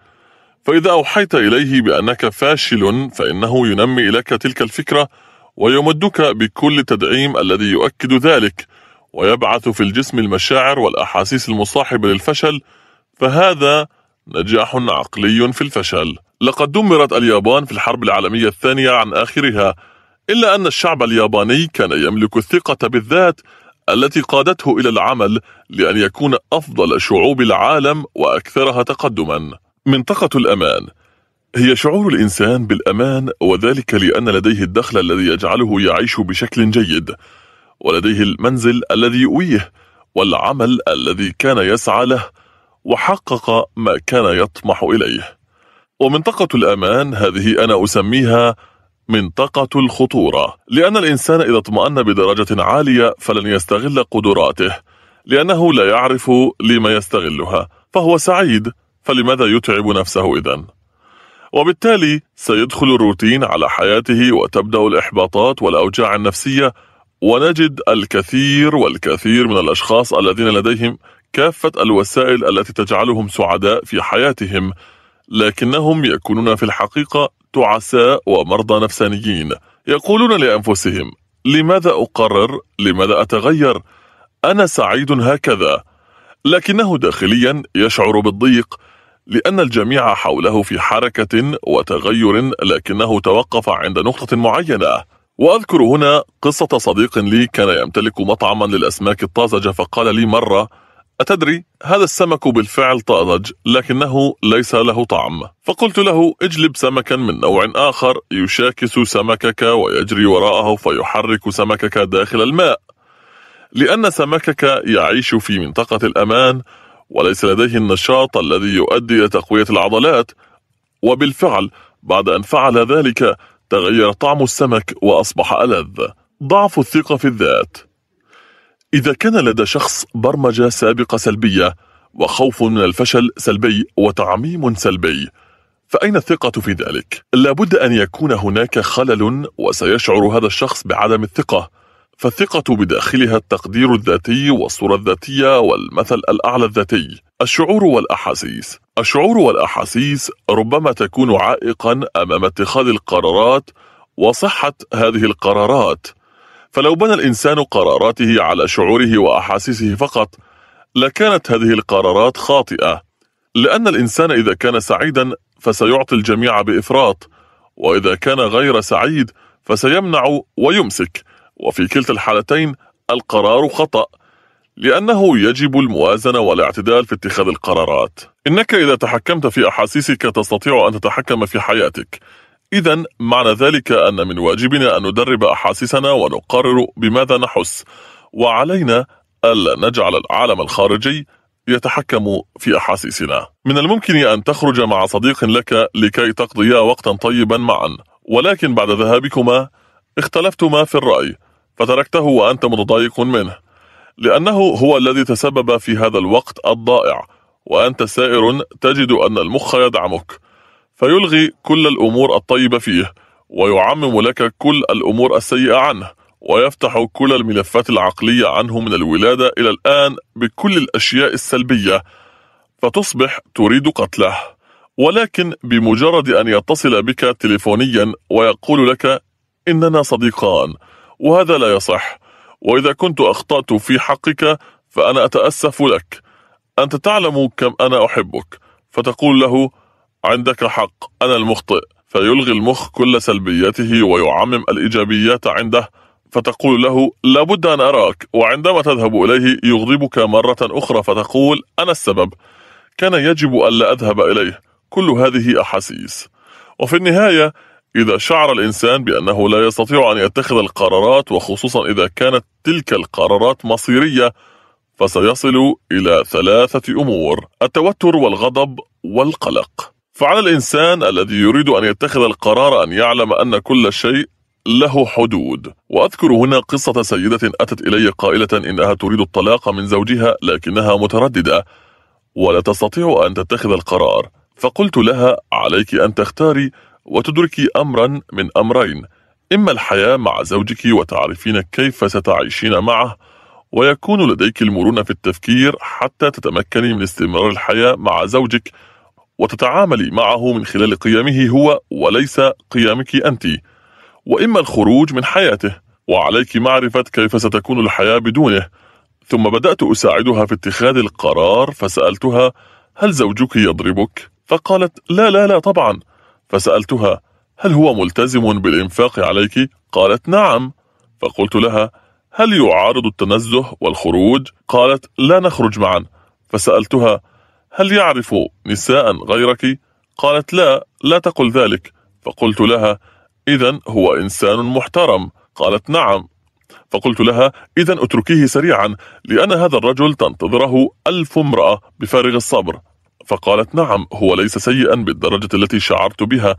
فإذا أوحيت إليه بأنك فاشل فإنه ينمي إليك تلك الفكرة ويمدك بكل تدعيم الذي يؤكد ذلك ويبعث في الجسم المشاعر والأحاسيس المصاحبة للفشل فهذا نجاح عقلي في الفشل لقد دمرت اليابان في الحرب العالمية الثانية عن آخرها إلا أن الشعب الياباني كان يملك الثقة بالذات التي قادته إلى العمل لأن يكون أفضل شعوب العالم وأكثرها تقدما منطقة الأمان هي شعور الإنسان بالأمان وذلك لأن لديه الدخل الذي يجعله يعيش بشكل جيد ولديه المنزل الذي يؤويه والعمل الذي كان يسعى له وحقق ما كان يطمح إليه ومنطقة الأمان هذه أنا أسميها منطقة الخطورة لأن الإنسان إذا اطمأن بدرجة عالية فلن يستغل قدراته لأنه لا يعرف لما يستغلها فهو سعيد فلماذا يتعب نفسه إذا؟ وبالتالي سيدخل الروتين على حياته وتبدأ الإحباطات والأوجاع النفسية ونجد الكثير والكثير من الأشخاص الذين لديهم كافة الوسائل التي تجعلهم سعداء في حياتهم لكنهم يكونون في الحقيقة تعساء ومرضى نفسانيين يقولون لأنفسهم لماذا أقرر؟ لماذا أتغير؟ أنا سعيد هكذا لكنه داخليا يشعر بالضيق لأن الجميع حوله في حركة وتغير لكنه توقف عند نقطة معينة وأذكر هنا قصة صديق لي كان يمتلك مطعما للأسماك الطازجة فقال لي مرة أتدري هذا السمك بالفعل طازج لكنه ليس له طعم فقلت له اجلب سمكا من نوع آخر يشاكس سمكك ويجري وراءه فيحرك سمكك داخل الماء لأن سمكك يعيش في منطقة الأمان وليس لديه النشاط الذي يؤدي إلى تقوية العضلات وبالفعل بعد أن فعل ذلك تغير طعم السمك وأصبح ألذ ضعف الثقة في الذات إذا كان لدى شخص برمجة سابقة سلبية وخوف من الفشل سلبي وتعميم سلبي فأين الثقة في ذلك؟ لابد أن يكون هناك خلل وسيشعر هذا الشخص بعدم الثقة فالثقة بداخلها التقدير الذاتي والصورة الذاتية والمثل الأعلى الذاتي الشعور والأحاسيس الشعور والأحاسيس ربما تكون عائقا أمام اتخاذ القرارات وصحة هذه القرارات فلو بنى الإنسان قراراته على شعوره وأحاسيسه فقط لكانت هذه القرارات خاطئة لأن الإنسان إذا كان سعيدا فسيعطي الجميع بإفراط وإذا كان غير سعيد فسيمنع ويمسك وفي كلتا الحالتين القرار خطأ لأنه يجب الموازنة والاعتدال في اتخاذ القرارات إنك إذا تحكمت في أحاسيسك تستطيع أن تتحكم في حياتك إذا معنى ذلك أن من واجبنا أن ندرب أحاسيسنا ونقرر بماذا نحس وعلينا ألا نجعل العالم الخارجي يتحكم في أحاسيسنا من الممكن أن تخرج مع صديق لك لكي تقضيا وقتا طيبا معا ولكن بعد ذهابكما اختلفتما في الرأي فتركته وأنت متضايق منه لأنه هو الذي تسبب في هذا الوقت الضائع وأنت سائر تجد أن المخ يدعمك فيلغي كل الأمور الطيبة فيه ويعمم لك كل الأمور السيئة عنه ويفتح كل الملفات العقلية عنه من الولادة إلى الآن بكل الأشياء السلبية فتصبح تريد قتله ولكن بمجرد أن يتصل بك تليفونيا ويقول لك إننا صديقان وهذا لا يصح واذا كنت اخطات في حقك فانا اتاسف لك انت تعلم كم انا احبك فتقول له عندك حق انا المخطئ فيلغي المخ كل سلبياته ويعمم الايجابيات عنده فتقول له لابد ان اراك وعندما تذهب اليه يغضبك مره اخرى فتقول انا السبب كان يجب الا اذهب اليه كل هذه احاسيس وفي النهايه إذا شعر الإنسان بأنه لا يستطيع أن يتخذ القرارات وخصوصا إذا كانت تلك القرارات مصيرية فسيصل إلى ثلاثة أمور التوتر والغضب والقلق فعلى الإنسان الذي يريد أن يتخذ القرار أن يعلم أن كل شيء له حدود وأذكر هنا قصة سيدة أتت إلي قائلة إنها تريد الطلاق من زوجها لكنها مترددة ولا تستطيع أن تتخذ القرار فقلت لها عليك أن تختاري وتدركي أمرا من أمرين إما الحياة مع زوجك وتعرفين كيف ستعيشين معه ويكون لديك المرونة في التفكير حتى تتمكني من استمرار الحياة مع زوجك وتتعاملي معه من خلال قيمه هو وليس قيمك أنت وإما الخروج من حياته وعليك معرفة كيف ستكون الحياة بدونه ثم بدأت أساعدها في اتخاذ القرار فسألتها هل زوجك يضربك؟ فقالت لا لا لا طبعا فسألتها هل هو ملتزم بالإنفاق عليك؟ قالت نعم فقلت لها هل يعارض التنزه والخروج؟ قالت لا نخرج معا فسألتها هل يعرف نساء غيرك؟ قالت لا لا تقل ذلك فقلت لها إذا هو إنسان محترم قالت نعم فقلت لها إذا أتركيه سريعا لأن هذا الرجل تنتظره ألف امرأة بفارغ الصبر فقالت نعم هو ليس سيئا بالدرجة التي شعرت بها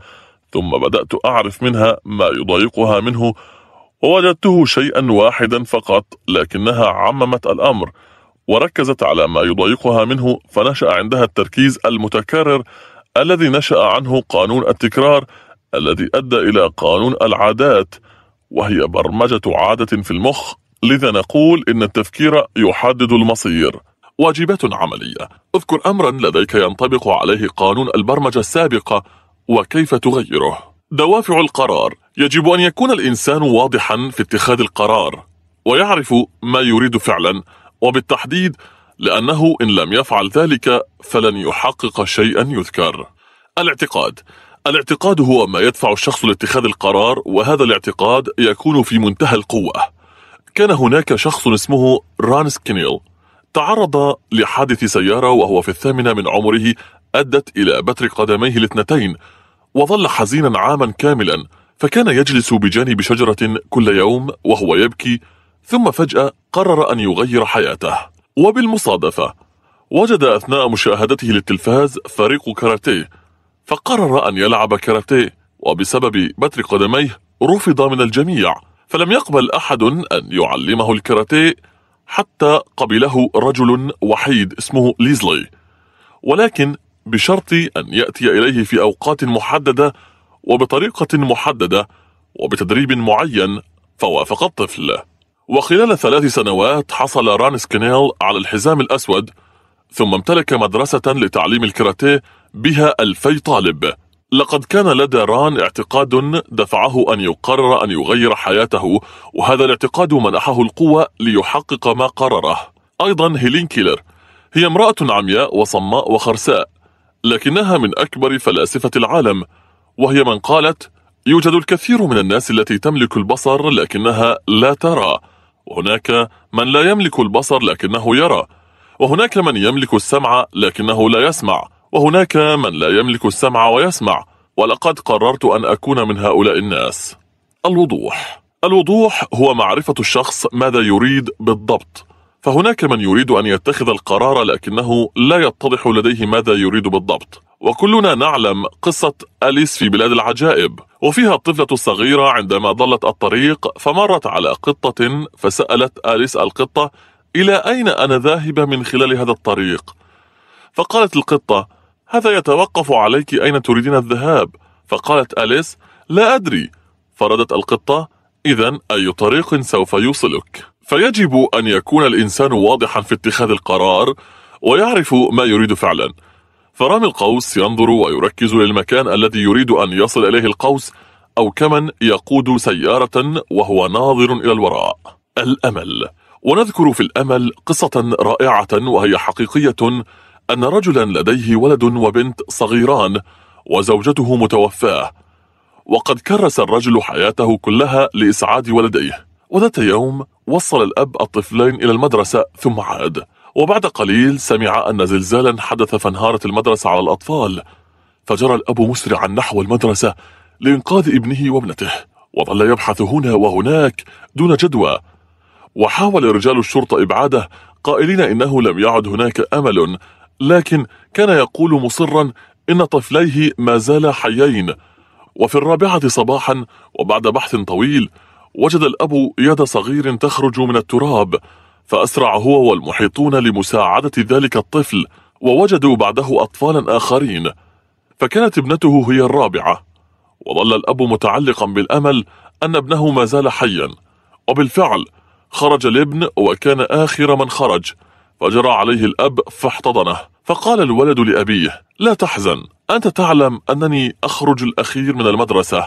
ثم بدأت أعرف منها ما يضايقها منه ووجدته شيئا واحدا فقط لكنها عممت الأمر وركزت على ما يضايقها منه فنشأ عندها التركيز المتكرر الذي نشأ عنه قانون التكرار الذي أدى إلى قانون العادات وهي برمجة عادة في المخ لذا نقول إن التفكير يحدد المصير واجبات عملية اذكر أمرا لديك ينطبق عليه قانون البرمجة السابقة وكيف تغيره دوافع القرار يجب أن يكون الإنسان واضحا في اتخاذ القرار ويعرف ما يريد فعلا وبالتحديد لأنه إن لم يفعل ذلك فلن يحقق شيئا يذكر الاعتقاد الاعتقاد هو ما يدفع الشخص لاتخاذ القرار وهذا الاعتقاد يكون في منتهى القوة كان هناك شخص اسمه رانس كينيل تعرض لحادث سيارة وهو في الثامنة من عمره أدت إلى بتر قدميه الاثنتين وظل حزينا عاما كاملا فكان يجلس بجانب شجرة كل يوم وهو يبكي ثم فجأة قرر أن يغير حياته وبالمصادفة وجد أثناء مشاهدته للتلفاز فريق كاراتيه فقرر أن يلعب كاراتيه وبسبب بتر قدميه رفض من الجميع فلم يقبل أحد أن يعلمه الكاراتيه حتى قبله رجل وحيد اسمه ليزلي ولكن بشرط أن يأتي إليه في أوقات محددة وبطريقة محددة وبتدريب معين فوافق الطفل وخلال ثلاث سنوات حصل ران سكينيل على الحزام الأسود ثم امتلك مدرسة لتعليم الكاراتيه بها ألفي طالب لقد كان لدى ران اعتقاد دفعه أن يقرر أن يغير حياته وهذا الاعتقاد منحه القوة ليحقق ما قرره أيضا هيلين كيلر هي امرأة عمياء وصماء وخرساء لكنها من أكبر فلاسفة العالم وهي من قالت يوجد الكثير من الناس التي تملك البصر لكنها لا ترى وهناك من لا يملك البصر لكنه يرى وهناك من يملك السمع لكنه لا يسمع وهناك من لا يملك السمع ويسمع ولقد قررت أن أكون من هؤلاء الناس الوضوح الوضوح هو معرفة الشخص ماذا يريد بالضبط فهناك من يريد أن يتخذ القرار لكنه لا يتضح لديه ماذا يريد بالضبط وكلنا نعلم قصة أليس في بلاد العجائب وفيها الطفلة الصغيرة عندما ضلت الطريق فمرت على قطة فسألت أليس القطة إلى أين أنا ذاهبة من خلال هذا الطريق؟ فقالت القطة هذا يتوقف عليك أين تريدين الذهاب فقالت أليس لا أدري فردت القطة إذا أي طريق سوف يوصلك فيجب أن يكون الإنسان واضحا في اتخاذ القرار ويعرف ما يريد فعلا فرامي القوس ينظر ويركز للمكان الذي يريد أن يصل إليه القوس أو كمن يقود سيارة وهو ناظر إلى الوراء الأمل ونذكر في الأمل قصة رائعة وهي حقيقية أن رجلا لديه ولد وبنت صغيران وزوجته متوفاة وقد كرس الرجل حياته كلها لإسعاد ولديه وذات يوم وصل الأب الطفلين إلى المدرسة ثم عاد وبعد قليل سمع أن زلزالا حدث فانهارت المدرسة على الأطفال فجرى الأب مسرعا نحو المدرسة لإنقاذ ابنه وابنته وظل يبحث هنا وهناك دون جدوى وحاول رجال الشرطة إبعاده قائلين إنه لم يعد هناك أمل لكن كان يقول مصرا إن طفليه ما زالا حيين وفي الرابعة صباحا وبعد بحث طويل وجد الأب يد صغير تخرج من التراب فأسرع هو والمحيطون لمساعدة ذلك الطفل ووجدوا بعده أطفالا آخرين فكانت ابنته هي الرابعة وظل الأب متعلقا بالأمل أن ابنه ما زال حيا وبالفعل خرج الابن وكان آخر من خرج فجرى عليه الأب فاحتضنه فقال الولد لأبيه لا تحزن أنت تعلم أنني أخرج الأخير من المدرسة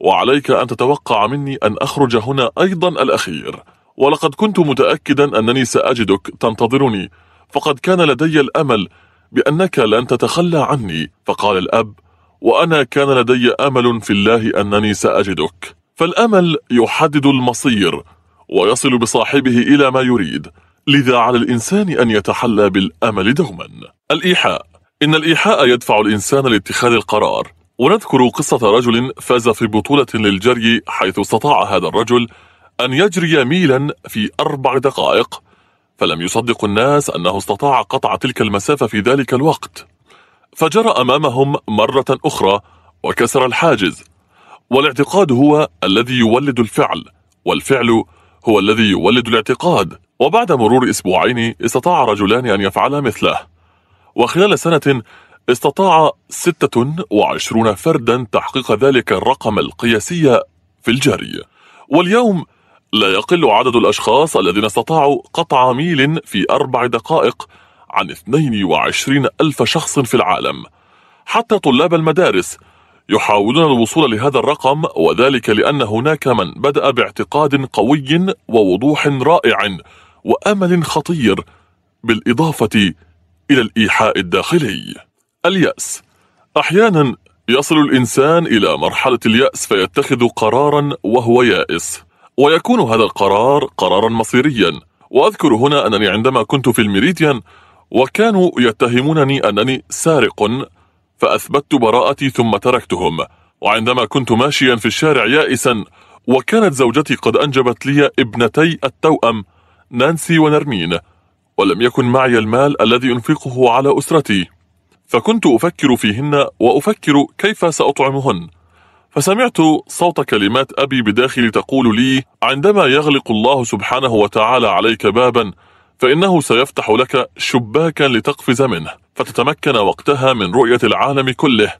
وعليك أن تتوقع مني أن أخرج هنا أيضا الأخير ولقد كنت متأكدا أنني سأجدك تنتظرني فقد كان لدي الأمل بأنك لن تتخلى عني فقال الأب وأنا كان لدي أمل في الله أنني سأجدك فالأمل يحدد المصير ويصل بصاحبه إلى ما يريد لذا على الإنسان أن يتحلى بالأمل دوما الإيحاء إن الإيحاء يدفع الإنسان لاتخاذ القرار ونذكر قصة رجل فاز في بطولة للجري حيث استطاع هذا الرجل أن يجري ميلا في أربع دقائق فلم يصدق الناس أنه استطاع قطع تلك المسافة في ذلك الوقت فجرى أمامهم مرة أخرى وكسر الحاجز والاعتقاد هو الذي يولد الفعل والفعل هو الذي يولد الاعتقاد وبعد مرور أسبوعين استطاع رجلان أن يفعلا مثله وخلال سنة استطاع 26 فردا تحقيق ذلك الرقم القياسي في الجري واليوم لا يقل عدد الأشخاص الذين استطاعوا قطع ميل في أربع دقائق عن 22 ألف شخص في العالم حتى طلاب المدارس يحاولون الوصول لهذا الرقم وذلك لأن هناك من بدأ باعتقاد قوي ووضوح رائع وأمل خطير بالإضافة إلى الإيحاء الداخلي اليأس أحيانا يصل الإنسان إلى مرحلة اليأس فيتخذ قرارا وهو يائس ويكون هذا القرار قرارا مصيريا وأذكر هنا أنني عندما كنت في الميريديان وكانوا يتهمونني أنني سارق فأثبتت براءتي ثم تركتهم وعندما كنت ماشيا في الشارع يائسا وكانت زوجتي قد أنجبت لي ابنتي التوأم نانسي ونرمين ولم يكن معي المال الذي أنفقه على أسرتي فكنت أفكر فيهن وأفكر كيف سأطعمهن فسمعت صوت كلمات أبي بداخلي تقول لي عندما يغلق الله سبحانه وتعالى عليك بابا فإنه سيفتح لك شباكا لتقفز منه فتتمكن وقتها من رؤية العالم كله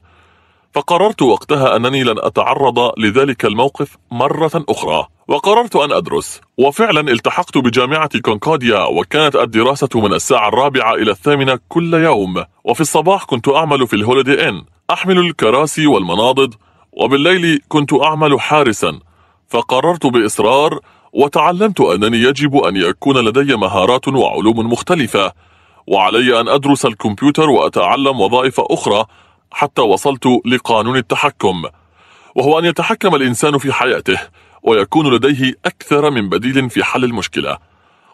فقررت وقتها أنني لن أتعرض لذلك الموقف مرة أخرى وقررت أن أدرس وفعلا التحقت بجامعة كونكوديا وكانت الدراسة من الساعة الرابعة إلى الثامنة كل يوم وفي الصباح كنت أعمل في الهوليدي إن أحمل الكراسي والمناضد وبالليل كنت أعمل حارسا فقررت بإصرار وتعلمت أنني يجب أن يكون لدي مهارات وعلوم مختلفة وعلي أن أدرس الكمبيوتر وأتعلم وظائف أخرى حتى وصلت لقانون التحكم وهو أن يتحكم الإنسان في حياته ويكون لديه أكثر من بديل في حل المشكلة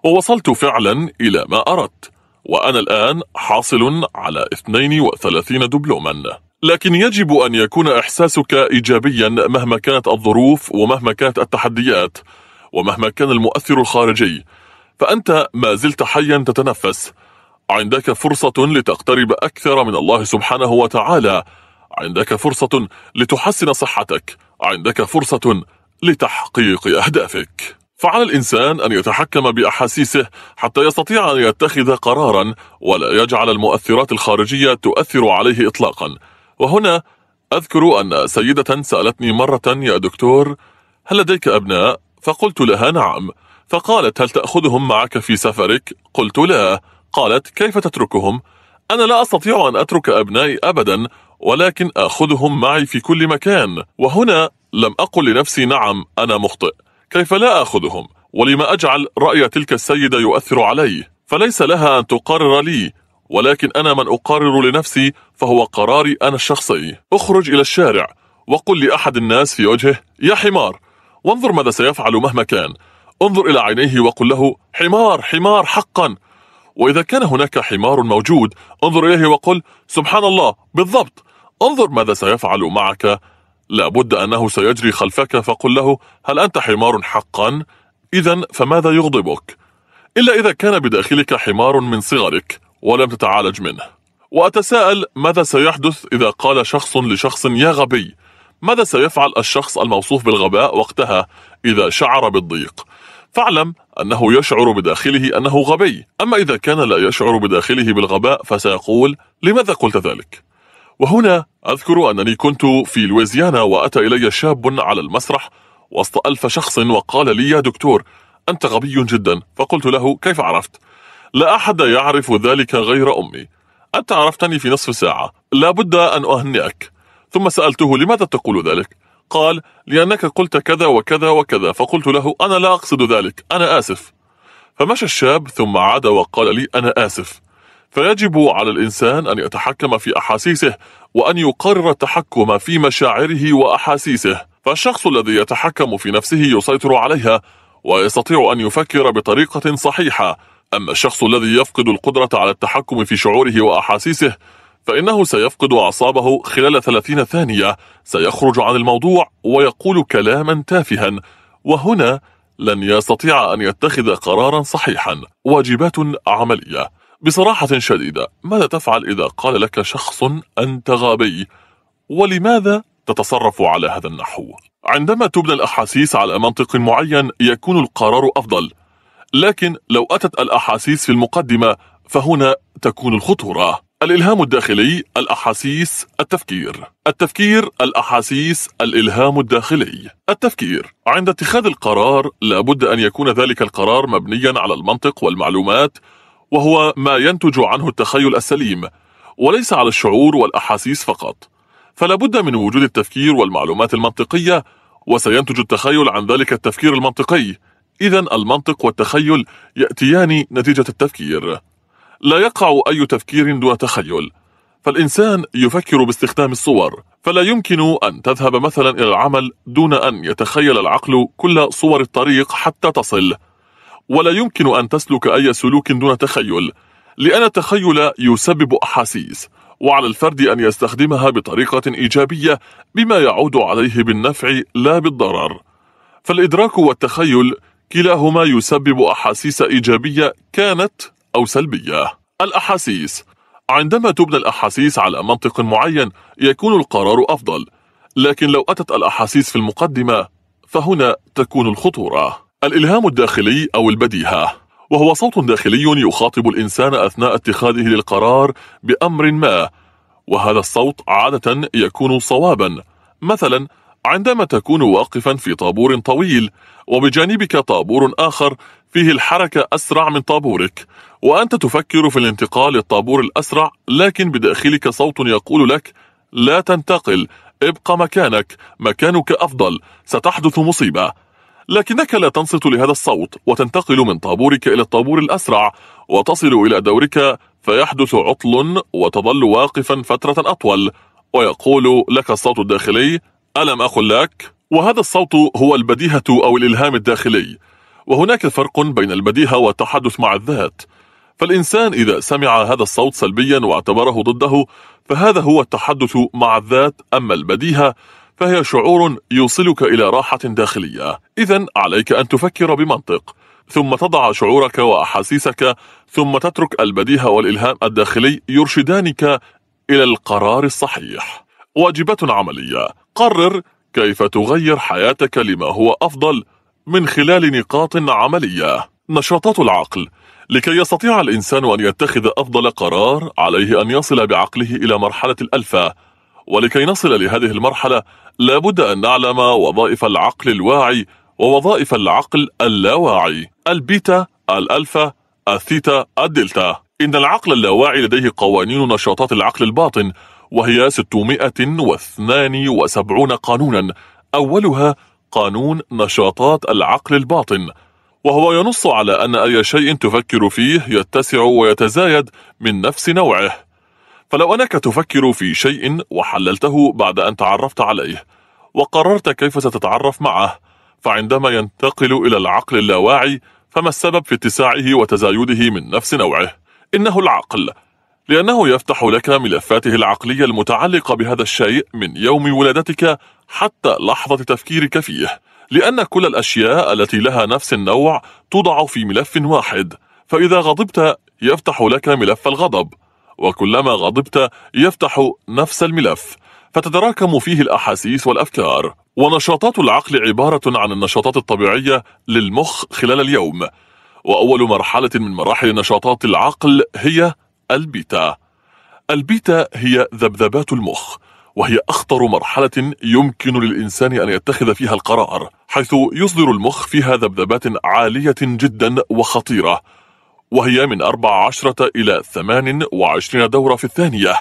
ووصلت فعلا إلى ما أردت وأنا الآن حاصل على 32 دبلوما لكن يجب أن يكون إحساسك إيجابيا مهما كانت الظروف ومهما كانت التحديات ومهما كان المؤثر الخارجي فأنت ما زلت حيا تتنفس عندك فرصة لتقترب أكثر من الله سبحانه وتعالى عندك فرصة لتحسن صحتك عندك فرصة لتحقيق أهدافك فعلى الإنسان أن يتحكم بأحاسيسه حتى يستطيع أن يتخذ قرارا ولا يجعل المؤثرات الخارجية تؤثر عليه إطلاقا وهنا أذكر أن سيدة سألتني مرة يا دكتور هل لديك أبناء؟ فقلت لها نعم فقالت هل تأخذهم معك في سفرك؟ قلت لا قالت كيف تتركهم؟ أنا لا أستطيع أن أترك أبنائي أبدا ولكن أخذهم معي في كل مكان وهنا لم أقل لنفسي نعم أنا مخطئ كيف لا أخذهم ولما أجعل رأي تلك السيدة يؤثر علي فليس لها أن تقرر لي ولكن أنا من أقرر لنفسي فهو قراري أنا الشخصي أخرج إلى الشارع وقل لأحد الناس في وجهه يا حمار وانظر ماذا سيفعل مهما كان انظر إلى عينيه وقل له حمار حمار حقا وإذا كان هناك حمار موجود انظر إليه وقل سبحان الله بالضبط انظر ماذا سيفعل معك لابد أنه سيجري خلفك فقل له هل أنت حمار حقا؟ إذا فماذا يغضبك؟ إلا إذا كان بداخلك حمار من صغرك ولم تتعالج منه وأتساءل ماذا سيحدث إذا قال شخص لشخص يا غبي ماذا سيفعل الشخص الموصوف بالغباء وقتها إذا شعر بالضيق؟ فاعلم أنه يشعر بداخله أنه غبي أما إذا كان لا يشعر بداخله بالغباء فسيقول لماذا قلت ذلك؟ وهنا أذكر أنني كنت في لويزيانا وأتى إلي شاب على المسرح وسط ألف شخص وقال لي يا دكتور أنت غبي جدا فقلت له كيف عرفت؟ لا أحد يعرف ذلك غير أمي أنت عرفتني في نصف ساعة لابد أن أهنئك ثم سألته لماذا تقول ذلك؟ قال لأنك قلت كذا وكذا وكذا فقلت له أنا لا أقصد ذلك أنا آسف فمشى الشاب ثم عاد وقال لي أنا آسف فيجب على الإنسان أن يتحكم في أحاسيسه وأن يقرر التحكم في مشاعره وأحاسيسه فالشخص الذي يتحكم في نفسه يسيطر عليها ويستطيع أن يفكر بطريقة صحيحة أما الشخص الذي يفقد القدرة على التحكم في شعوره وأحاسيسه فإنه سيفقد أعصابه خلال 30 ثانية سيخرج عن الموضوع ويقول كلاما تافها وهنا لن يستطيع أن يتخذ قرارا صحيحا واجبات عملية بصراحة شديدة ماذا تفعل إذا قال لك شخص أنت غبي ولماذا تتصرف على هذا النحو عندما تبنى الأحاسيس على منطق معين يكون القرار أفضل لكن لو أتت الأحاسيس في المقدمة فهنا تكون الخطورة الإلهام الداخلي الأحاسيس التفكير التفكير الأحاسيس الإلهام الداخلي التفكير عند اتخاذ القرار لابد أن يكون ذلك القرار مبنيا على المنطق والمعلومات وهو ما ينتج عنه التخيل السليم وليس على الشعور والأحاسيس فقط فلا بد من وجود التفكير والمعلومات المنطقية وسينتج التخيل عن ذلك التفكير المنطقي إذا المنطق والتخيل يأتيان نتيجة التفكير لا يقع أي تفكير دون تخيل فالإنسان يفكر باستخدام الصور فلا يمكن أن تذهب مثلا إلى العمل دون أن يتخيل العقل كل صور الطريق حتى تصل ولا يمكن أن تسلك أي سلوك دون تخيل لأن التخيل يسبب أحاسيس وعلى الفرد أن يستخدمها بطريقة إيجابية بما يعود عليه بالنفع لا بالضرر فالإدراك والتخيل كلاهما يسبب أحاسيس إيجابية كانت أو سلبية الأحاسيس عندما تبنى الأحاسيس على منطق معين يكون القرار أفضل لكن لو أتت الأحاسيس في المقدمة فهنا تكون الخطورة الإلهام الداخلي أو البديهة وهو صوت داخلي يخاطب الإنسان أثناء اتخاذه للقرار بأمر ما وهذا الصوت عادة يكون صوابا مثلا عندما تكون واقفا في طابور طويل وبجانبك طابور آخر فيه الحركة أسرع من طابورك وأنت تفكر في الانتقال للطابور الأسرع لكن بداخلك صوت يقول لك لا تنتقل ابق مكانك مكانك أفضل ستحدث مصيبة لكنك لا تنصت لهذا الصوت وتنتقل من طابورك إلى الطابور الأسرع وتصل إلى دورك فيحدث عطل وتظل واقفا فترة أطول ويقول لك الصوت الداخلي ألم أقل لك؟ وهذا الصوت هو البديهة أو الإلهام الداخلي وهناك فرق بين البديهة والتحدث مع الذات فالإنسان إذا سمع هذا الصوت سلبيا واعتبره ضده فهذا هو التحدث مع الذات أما البديهة فهي شعور يوصلك إلى راحة داخلية إذا عليك أن تفكر بمنطق ثم تضع شعورك وأحاسيسك ثم تترك البديهة والإلهام الداخلي يرشدانك إلى القرار الصحيح واجبات عملية قرر كيف تغير حياتك لما هو أفضل من خلال نقاط عملية نشاطات العقل لكي يستطيع الإنسان أن يتخذ أفضل قرار عليه أن يصل بعقله إلى مرحلة الألفة ولكي نصل لهذه المرحلة لا بد أن نعلم وظائف العقل الواعي ووظائف العقل اللاواعي البيتا، الألفا، الثيتا، الدلتا إن العقل اللاواعي لديه قوانين نشاطات العقل الباطن وهي 672 قانونا أولها قانون نشاطات العقل الباطن وهو ينص على أن أي شيء تفكر فيه يتسع ويتزايد من نفس نوعه فلو أنك تفكر في شيء وحللته بعد أن تعرفت عليه وقررت كيف ستتعرف معه فعندما ينتقل إلى العقل اللاواعي فما السبب في اتساعه وتزايده من نفس نوعه؟ إنه العقل لأنه يفتح لك ملفاته العقلية المتعلقة بهذا الشيء من يوم ولادتك حتى لحظة تفكيرك فيه لأن كل الأشياء التي لها نفس النوع توضع في ملف واحد فإذا غضبت يفتح لك ملف الغضب وكلما غضبت يفتح نفس الملف فتتراكم فيه الأحاسيس والأفكار ونشاطات العقل عبارة عن النشاطات الطبيعية للمخ خلال اليوم وأول مرحلة من مراحل نشاطات العقل هي البيتا البيتا هي ذبذبات المخ وهي أخطر مرحلة يمكن للإنسان أن يتخذ فيها القرار حيث يصدر المخ فيها ذبذبات عالية جدا وخطيرة وهي من 14 إلى 28 دورة في الثانية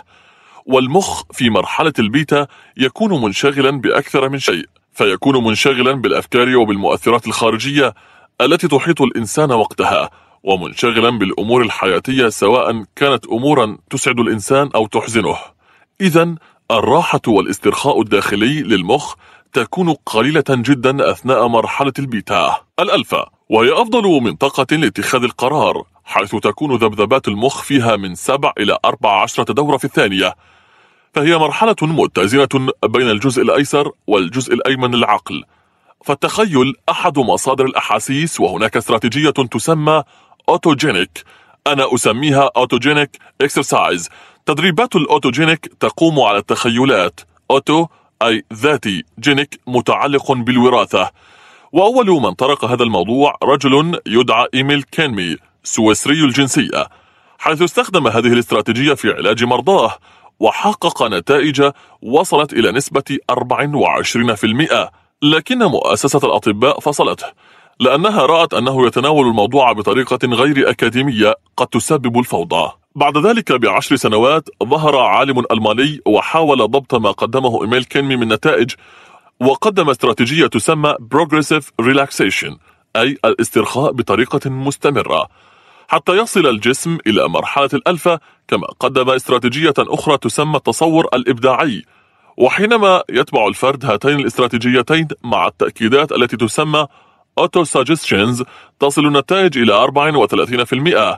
والمخ في مرحلة البيتا يكون منشغلا بأكثر من شيء فيكون منشغلا بالأفكار وبالمؤثرات الخارجية التي تحيط الإنسان وقتها ومنشغلا بالأمور الحياتية سواء كانت أمورا تسعد الإنسان أو تحزنه إذا الراحة والاسترخاء الداخلي للمخ تكون قليلة جدا أثناء مرحلة البيتا الألفا وهي أفضل منطقة لاتخاذ القرار حيث تكون ذبذبات المخ فيها من سبع إلى أربع عشرة دورة في الثانية فهي مرحلة متزنة بين الجزء الأيسر والجزء الأيمن للعقل فالتخيل أحد مصادر الأحاسيس وهناك استراتيجية تسمى أوتوجينيك أنا أسميها أوتوجينيك إكسرسايز تدريبات الأوتوجينيك تقوم على التخيلات أوتو أي ذاتي جينيك متعلق بالوراثة وأول من طرق هذا الموضوع رجل يدعى إيميل كينمي سويسري الجنسية حيث استخدم هذه الاستراتيجية في علاج مرضاه وحقق نتائج وصلت إلى نسبة 24% لكن مؤسسة الأطباء فصلته لأنها رأت أنه يتناول الموضوع بطريقة غير أكاديمية قد تسبب الفوضى بعد ذلك بعشر سنوات ظهر عالم ألماني وحاول ضبط ما قدمه إيميل كينمي من نتائج وقدم استراتيجية تسمى Progressive Relaxation أي الاسترخاء بطريقة مستمرة حتى يصل الجسم إلى مرحلة الألفة كما قدم استراتيجية أخرى تسمى التصور الإبداعي وحينما يتبع الفرد هاتين الاستراتيجيتين مع التأكيدات التي تسمى أوتو ساجستشنز تصل النتائج إلى 34%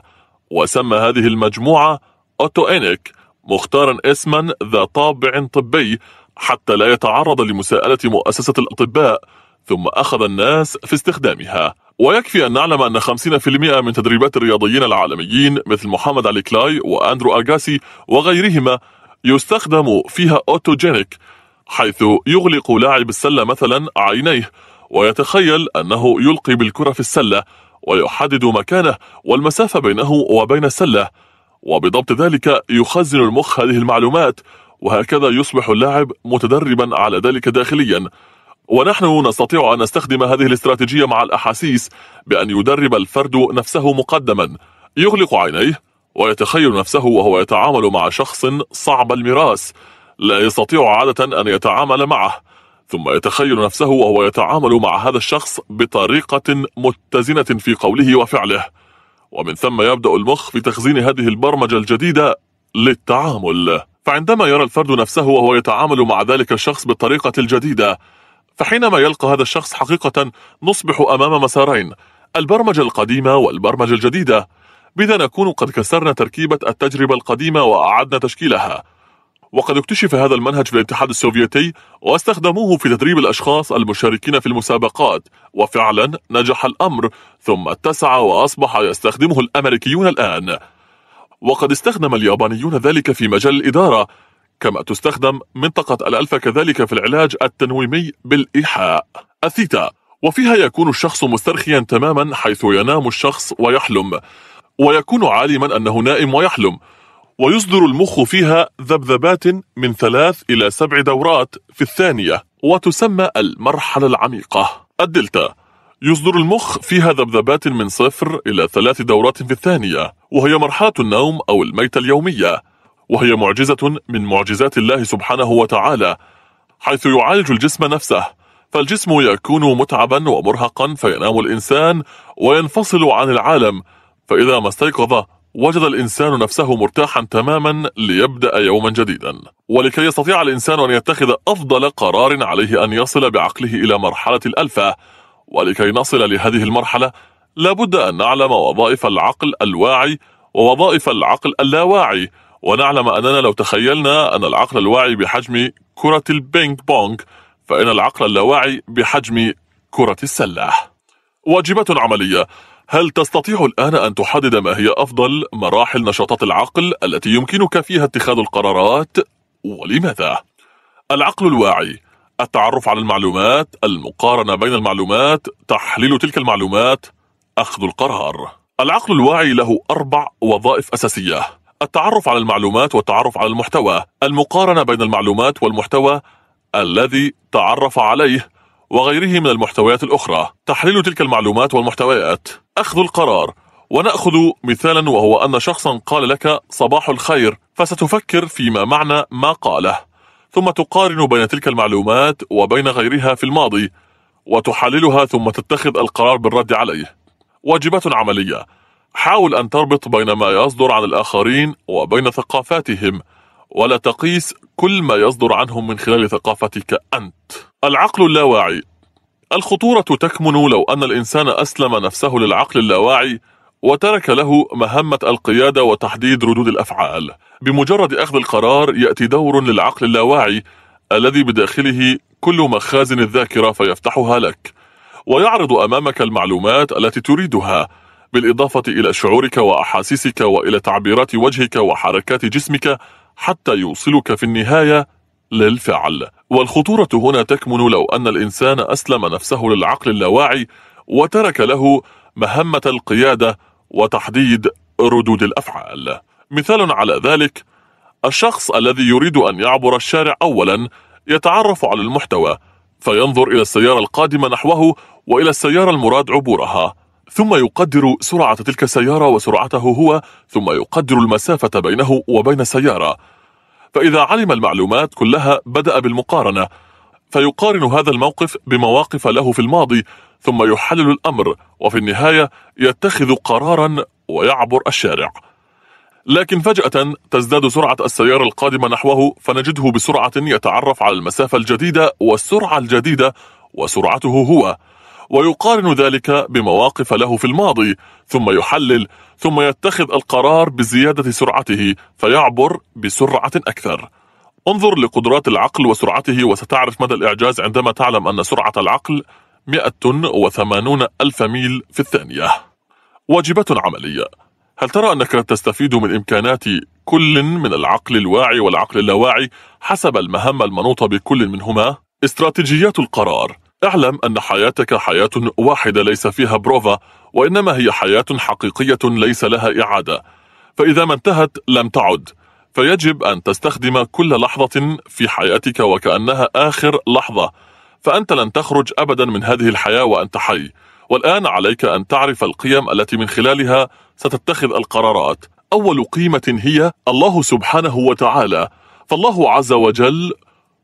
وسمى هذه المجموعة أوتوينيك مختارا اسما ذا طابع طبي حتى لا يتعرض لمساءلة مؤسسة الأطباء ثم أخذ الناس في استخدامها ويكفي أن نعلم أن 50% من تدريبات الرياضيين العالميين مثل محمد علي كلاي وأندرو أغاسي وغيرهما يستخدم فيها أوتوجينيك حيث يغلق لاعب السلة مثلا عينيه ويتخيل أنه يلقي بالكرة في السلة ويحدد مكانه والمسافة بينه وبين السلة وبضبط ذلك يخزن المخ هذه المعلومات وهكذا يصبح اللاعب متدربا على ذلك داخليا ونحن نستطيع أن نستخدم هذه الاستراتيجية مع الأحاسيس بأن يدرب الفرد نفسه مقدما يغلق عينيه ويتخيل نفسه وهو يتعامل مع شخص صعب المراس لا يستطيع عادة أن يتعامل معه ثم يتخيل نفسه وهو يتعامل مع هذا الشخص بطريقة متزنة في قوله وفعله ومن ثم يبدأ المخ في تخزين هذه البرمجة الجديدة للتعامل فعندما يرى الفرد نفسه وهو يتعامل مع ذلك الشخص بالطريقة الجديدة فحينما يلقى هذا الشخص حقيقة نصبح أمام مسارين البرمجة القديمة والبرمجة الجديدة بذا نكون قد كسرنا تركيبة التجربة القديمة وأعدنا تشكيلها وقد اكتشف هذا المنهج في الاتحاد السوفيتي واستخدموه في تدريب الأشخاص المشاركين في المسابقات وفعلا نجح الأمر ثم اتسع وأصبح يستخدمه الأمريكيون الآن وقد استخدم اليابانيون ذلك في مجال الإدارة كما تستخدم منطقة الألفة كذلك في العلاج التنويمي بالإيحاء الثيتا وفيها يكون الشخص مسترخيا تماما حيث ينام الشخص ويحلم ويكون عالما أنه نائم ويحلم ويصدر المخ فيها ذبذبات من ثلاث إلى سبع دورات في الثانية وتسمى المرحلة العميقة الدلتا يصدر المخ فيها ذبذبات من صفر إلى ثلاث دورات في الثانية وهي مرحلة النوم أو الميتة اليومية وهي معجزة من معجزات الله سبحانه وتعالى حيث يعالج الجسم نفسه فالجسم يكون متعبا ومرهقا فينام الإنسان وينفصل عن العالم فإذا ما استيقظ وجد الإنسان نفسه مرتاحا تماما ليبدأ يوما جديدا ولكي يستطيع الإنسان أن يتخذ أفضل قرار عليه أن يصل بعقله إلى مرحلة الألفة ولكي نصل لهذه المرحلة لابد أن نعلم وظائف العقل الواعي ووظائف العقل اللاواعي ونعلم أننا لو تخيلنا أن العقل الواعي بحجم كرة البينج بونج فإن العقل اللاواعي بحجم كرة السلة واجبات عملية هل تستطيع الآن أن تحدد ما هي أفضل مراحل نشاطات العقل التي يمكنك فيها اتخاذ القرارات ولماذا؟ العقل الواعي التعرف على المعلومات المقارنة بين المعلومات تحليل تلك المعلومات أخذ القرار العقل الواعي له أربع وظائف أساسية التعرف على المعلومات والتعرف على المحتوى المقارنة بين المعلومات والمحتوى الذي تعرف عليه وغيره من المحتويات الأخرى تحليل تلك المعلومات والمحتويات أخذ القرار ونأخذ مثالا وهو أن شخصا قال لك صباح الخير فستفكر فيما معنى ما قاله ثم تقارن بين تلك المعلومات وبين غيرها في الماضي وتحللها ثم تتخذ القرار بالرد عليه واجبات عملية حاول أن تربط بين ما يصدر عن الآخرين وبين ثقافاتهم ولا تقيس كل ما يصدر عنهم من خلال ثقافتك أنت العقل اللاواعي الخطورة تكمن لو أن الإنسان أسلم نفسه للعقل اللاواعي وترك له مهمة القيادة وتحديد ردود الأفعال بمجرد أخذ القرار يأتي دور للعقل اللاواعي الذي بداخله كل مخازن الذاكرة فيفتحها لك ويعرض أمامك المعلومات التي تريدها بالإضافة إلى شعورك وأحاسيسك وإلى تعبيرات وجهك وحركات جسمك حتى يوصلك في النهاية للفعل والخطورة هنا تكمن لو أن الإنسان أسلم نفسه للعقل اللاواعي وترك له مهمة القيادة وتحديد ردود الأفعال مثال على ذلك الشخص الذي يريد أن يعبر الشارع أولا يتعرف على المحتوى فينظر إلى السيارة القادمة نحوه وإلى السيارة المراد عبورها ثم يقدر سرعة تلك السيارة وسرعته هو ثم يقدر المسافة بينه وبين السيارة فإذا علم المعلومات كلها بدأ بالمقارنة فيقارن هذا الموقف بمواقف له في الماضي ثم يحلل الأمر وفي النهاية يتخذ قرارا ويعبر الشارع لكن فجأة تزداد سرعة السيارة القادمة نحوه فنجده بسرعة يتعرف على المسافة الجديدة والسرعة الجديدة وسرعته هو ويقارن ذلك بمواقف له في الماضي ثم يحلل ثم يتخذ القرار بزيادة سرعته فيعبر بسرعة أكثر انظر لقدرات العقل وسرعته وستعرف مدى الإعجاز عندما تعلم أن سرعة العقل 180 ألف ميل في الثانية واجبات عملية هل ترى أنك تستفيد من إمكانات كل من العقل الواعي والعقل اللاواعي حسب المهمة المنوطة بكل منهما؟ استراتيجيات القرار اعلم أن حياتك حياة واحدة ليس فيها بروفا وإنما هي حياة حقيقية ليس لها إعادة فإذا ما انتهت لم تعد فيجب أن تستخدم كل لحظة في حياتك وكأنها آخر لحظة فأنت لن تخرج أبدا من هذه الحياة وأنت حي والآن عليك أن تعرف القيم التي من خلالها ستتخذ القرارات أول قيمة هي الله سبحانه وتعالى فالله عز وجل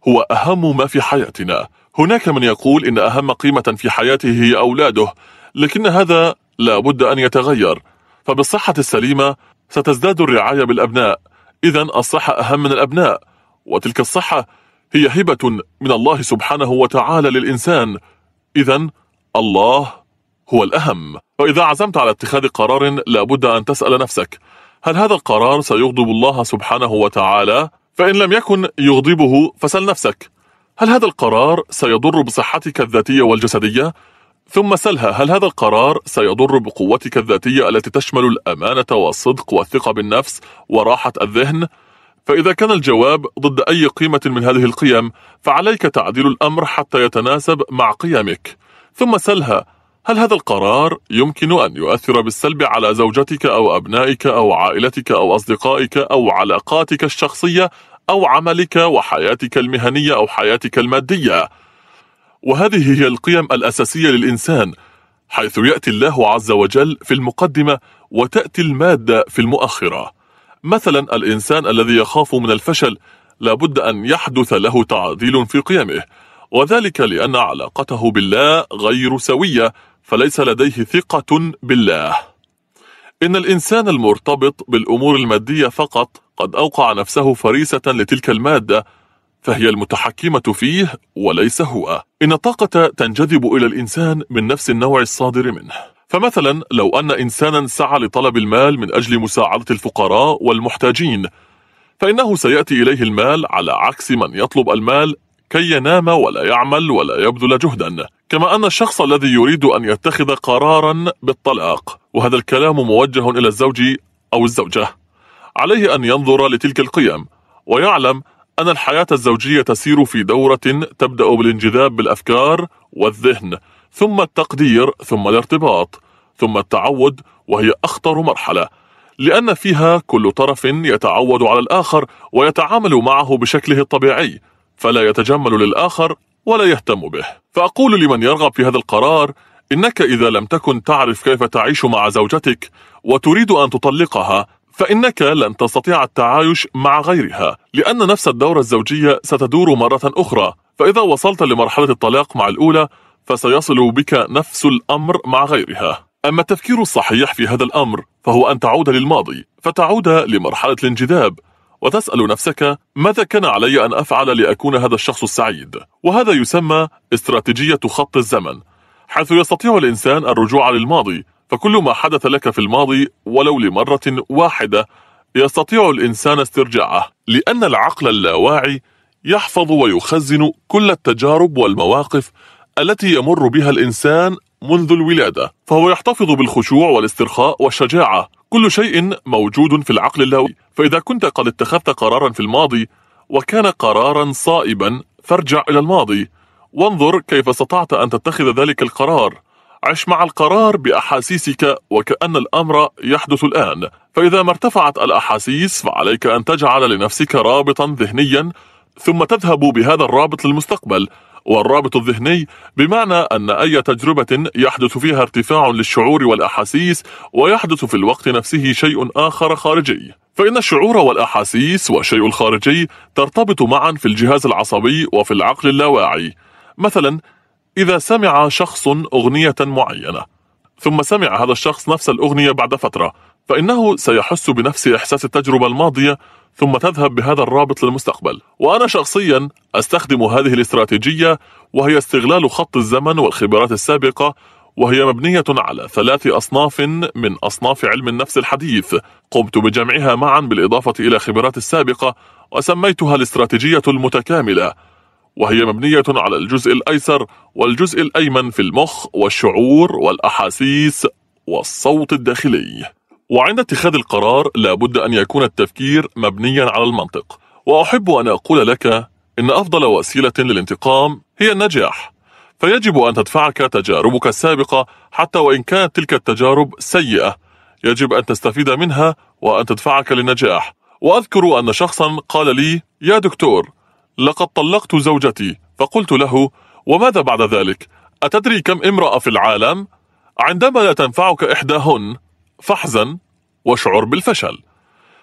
هو أهم ما في حياتنا هناك من يقول إن أهم قيمة في حياته هي أولاده لكن هذا لا بد أن يتغير فبالصحة السليمة ستزداد الرعاية بالأبناء إذا الصحة أهم من الأبناء وتلك الصحة هي هبة من الله سبحانه وتعالى للإنسان إذا الله هو الأهم فإذا عزمت على اتخاذ قرار لابد أن تسأل نفسك هل هذا القرار سيغضب الله سبحانه وتعالى؟ فإن لم يكن يغضبه فسل نفسك هل هذا القرار سيضر بصحتك الذاتية والجسدية؟ ثم سلها هل هذا القرار سيضر بقوتك الذاتية التي تشمل الأمانة والصدق والثقة بالنفس وراحة الذهن؟ فإذا كان الجواب ضد أي قيمة من هذه القيم فعليك تعديل الأمر حتى يتناسب مع قيمك ثم سلها هل هذا القرار يمكن أن يؤثر بالسلب على زوجتك أو أبنائك أو عائلتك أو أصدقائك أو علاقاتك الشخصية أو عملك وحياتك المهنية أو حياتك المادية وهذه هي القيم الأساسية للإنسان حيث يأتي الله عز وجل في المقدمة وتأتي المادة في المؤخرة مثلا الإنسان الذي يخاف من الفشل لابد أن يحدث له تعديل في قيمه وذلك لأن علاقته بالله غير سوية فليس لديه ثقة بالله إن الإنسان المرتبط بالأمور المادية فقط قد أوقع نفسه فريسة لتلك المادة فهي المتحكمة فيه وليس هو إن الطاقة تنجذب إلى الإنسان من نفس النوع الصادر منه فمثلا لو أن إنسانا سعى لطلب المال من أجل مساعدة الفقراء والمحتاجين فإنه سيأتي إليه المال على عكس من يطلب المال كي ينام ولا يعمل ولا يبذل جهدا كما أن الشخص الذي يريد أن يتخذ قرارا بالطلاق وهذا الكلام موجه إلى الزوج أو الزوجة عليه أن ينظر لتلك القيم ويعلم أن الحياة الزوجية تسير في دورة تبدأ بالانجذاب بالأفكار والذهن ثم التقدير ثم الارتباط ثم التعود وهي أخطر مرحلة لأن فيها كل طرف يتعود على الآخر ويتعامل معه بشكله الطبيعي فلا يتجمل للآخر ولا يهتم به فأقول لمن يرغب في هذا القرار إنك إذا لم تكن تعرف كيف تعيش مع زوجتك وتريد أن تطلقها فإنك لن تستطيع التعايش مع غيرها لأن نفس الدورة الزوجية ستدور مرة أخرى فإذا وصلت لمرحلة الطلاق مع الأولى فسيصل بك نفس الأمر مع غيرها أما التفكير الصحيح في هذا الأمر فهو أن تعود للماضي فتعود لمرحلة الانجذاب وتسأل نفسك ماذا كان علي أن أفعل لأكون هذا الشخص السعيد وهذا يسمى استراتيجية خط الزمن حيث يستطيع الإنسان الرجوع للماضي فكل ما حدث لك في الماضي ولو لمرة واحدة يستطيع الإنسان استرجاعه لأن العقل اللاواعي يحفظ ويخزن كل التجارب والمواقف التي يمر بها الإنسان منذ الولادة فهو يحتفظ بالخشوع والاسترخاء والشجاعة كل شيء موجود في العقل اللاواعي فإذا كنت قد اتخذت قرارا في الماضي وكان قرارا صائبا فارجع إلى الماضي وانظر كيف استطعت أن تتخذ ذلك القرار عش مع القرار بأحاسيسك وكأن الأمر يحدث الآن فإذا ما ارتفعت الأحاسيس فعليك أن تجعل لنفسك رابطا ذهنيا ثم تذهب بهذا الرابط للمستقبل والرابط الذهني بمعنى أن أي تجربة يحدث فيها ارتفاع للشعور والأحاسيس ويحدث في الوقت نفسه شيء آخر خارجي فإن الشعور والأحاسيس والشيء الخارجي ترتبط معا في الجهاز العصبي وفي العقل اللاواعي مثلا إذا سمع شخص أغنية معينة ثم سمع هذا الشخص نفس الأغنية بعد فترة فإنه سيحس بنفس إحساس التجربة الماضية ثم تذهب بهذا الرابط للمستقبل وأنا شخصيا أستخدم هذه الاستراتيجية وهي استغلال خط الزمن والخبرات السابقة وهي مبنية على ثلاث أصناف من أصناف علم النفس الحديث قمت بجمعها معا بالإضافة إلى خبرات السابقة وسميتها الاستراتيجية المتكاملة وهي مبنية على الجزء الأيسر والجزء الأيمن في المخ والشعور والأحاسيس والصوت الداخلي وعند اتخاذ القرار لابد أن يكون التفكير مبنيا على المنطق وأحب أن أقول لك إن أفضل وسيلة للانتقام هي النجاح فيجب أن تدفعك تجاربك السابقة حتى وإن كانت تلك التجارب سيئة يجب أن تستفيد منها وأن تدفعك للنجاح وأذكر أن شخصا قال لي يا دكتور لقد طلقت زوجتي فقلت له وماذا بعد ذلك أتدري كم امرأة في العالم؟ عندما لا تنفعك إحداهن فاحزن واشعر بالفشل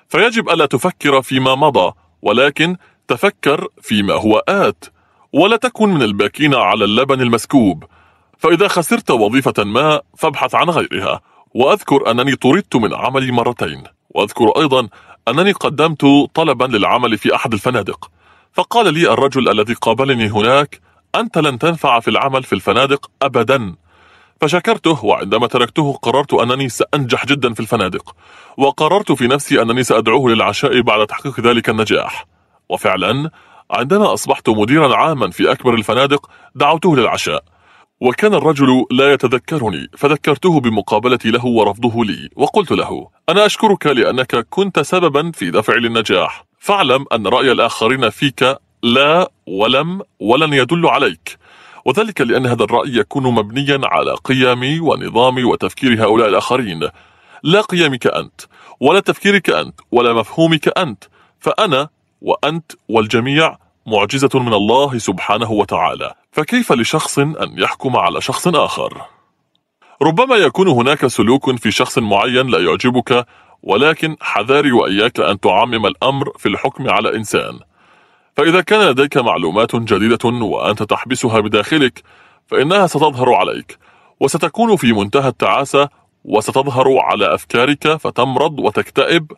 فيجب ألا تفكر فيما مضى ولكن تفكر فيما هو آت ولا تكن من الباكين على اللبن المسكوب فإذا خسرت وظيفة ما فابحث عن غيرها وأذكر أنني طردت من عملي مرتين وأذكر أيضا أنني قدمت طلبا للعمل في أحد الفنادق فقال لي الرجل الذي قابلني هناك أنت لن تنفع في العمل في الفنادق أبدا فشكرته وعندما تركته قررت أنني سأنجح جدا في الفنادق وقررت في نفسي أنني سأدعوه للعشاء بعد تحقيق ذلك النجاح وفعلا عندما أصبحت مديرا عاما في أكبر الفنادق دعوته للعشاء وكان الرجل لا يتذكرني فذكرته بمقابلتي له ورفضه لي وقلت له أنا أشكرك لأنك كنت سببا في دفع للنجاح فاعلم أن رأي الآخرين فيك لا ولم ولن يدل عليك وذلك لأن هذا الرأي يكون مبنيا على قيمي ونظامي وتفكير هؤلاء الآخرين لا قيمك أنت ولا تفكيرك أنت ولا مفهومك أنت فأنا وأنت والجميع معجزة من الله سبحانه وتعالى فكيف لشخص أن يحكم على شخص آخر؟ ربما يكون هناك سلوك في شخص معين لا يعجبك ولكن حذاري وإياك أن تعمم الأمر في الحكم على إنسان فإذا كان لديك معلومات جديدة وأنت تحبسها بداخلك فإنها ستظهر عليك وستكون في منتهى التعاسة وستظهر على أفكارك فتمرض وتكتئب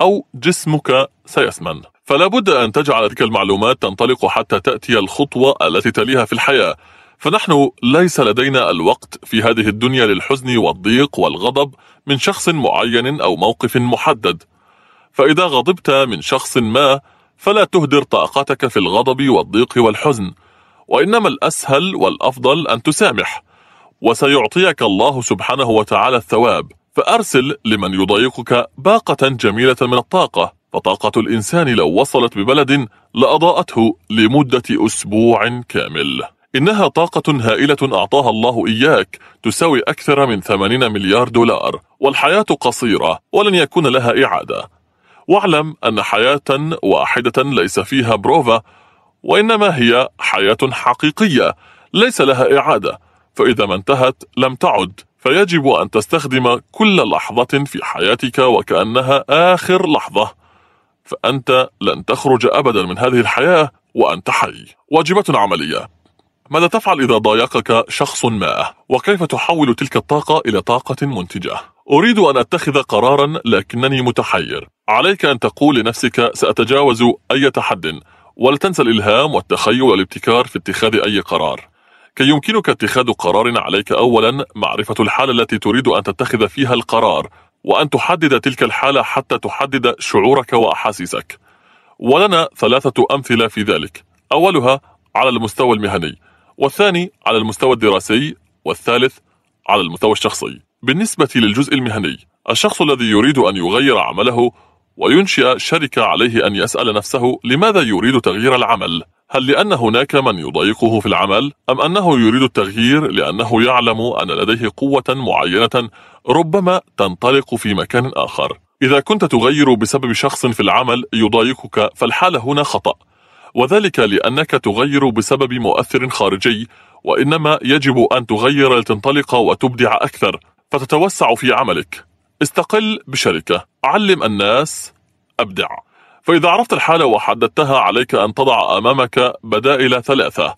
أو جسمك سيسمن فلا بد أن تجعل تلك المعلومات تنطلق حتى تأتي الخطوة التي تليها في الحياة فنحن ليس لدينا الوقت في هذه الدنيا للحزن والضيق والغضب من شخص معين أو موقف محدد فإذا غضبت من شخص ما فلا تهدر طاقتك في الغضب والضيق والحزن وإنما الأسهل والأفضل أن تسامح وسيعطيك الله سبحانه وتعالى الثواب فأرسل لمن يضايقك باقة جميلة من الطاقة فطاقة الإنسان لو وصلت ببلد لأضاءته لمدة أسبوع كامل إنها طاقة هائلة أعطاها الله إياك تساوي أكثر من 80 مليار دولار والحياة قصيرة ولن يكون لها إعادة واعلم أن حياة واحدة ليس فيها بروفا وإنما هي حياة حقيقية ليس لها إعادة فإذا ما انتهت لم تعد فيجب أن تستخدم كل لحظة في حياتك وكأنها آخر لحظة فأنت لن تخرج أبدا من هذه الحياة وأنت حي واجبات عملية ماذا تفعل إذا ضايقك شخص ما؟ وكيف تحول تلك الطاقة إلى طاقة منتجة؟ أريد أن أتخذ قرارا لكنني متحير عليك أن تقول لنفسك سأتجاوز أي تحد ولا تنسى الإلهام والتخيل والابتكار في اتخاذ أي قرار كي يمكنك اتخاذ قرار عليك أولا معرفة الحالة التي تريد أن تتخذ فيها القرار وأن تحدد تلك الحالة حتى تحدد شعورك وأحاسيسك ولنا ثلاثة أمثلة في ذلك أولها على المستوى المهني والثاني على المستوى الدراسي والثالث على المستوى الشخصي بالنسبة للجزء المهني الشخص الذي يريد أن يغير عمله وينشئ شركة عليه أن يسأل نفسه لماذا يريد تغيير العمل هل لأن هناك من يضايقه في العمل أم أنه يريد التغيير لأنه يعلم أن لديه قوة معينة ربما تنطلق في مكان آخر إذا كنت تغير بسبب شخص في العمل يضايقك فالحالة هنا خطأ وذلك لأنك تغير بسبب مؤثر خارجي وإنما يجب أن تغير لتنطلق وتبدع أكثر فتتوسع في عملك استقل بشركة علم الناس أبدع فإذا عرفت الحالة وحددتها عليك أن تضع أمامك بدائل ثلاثة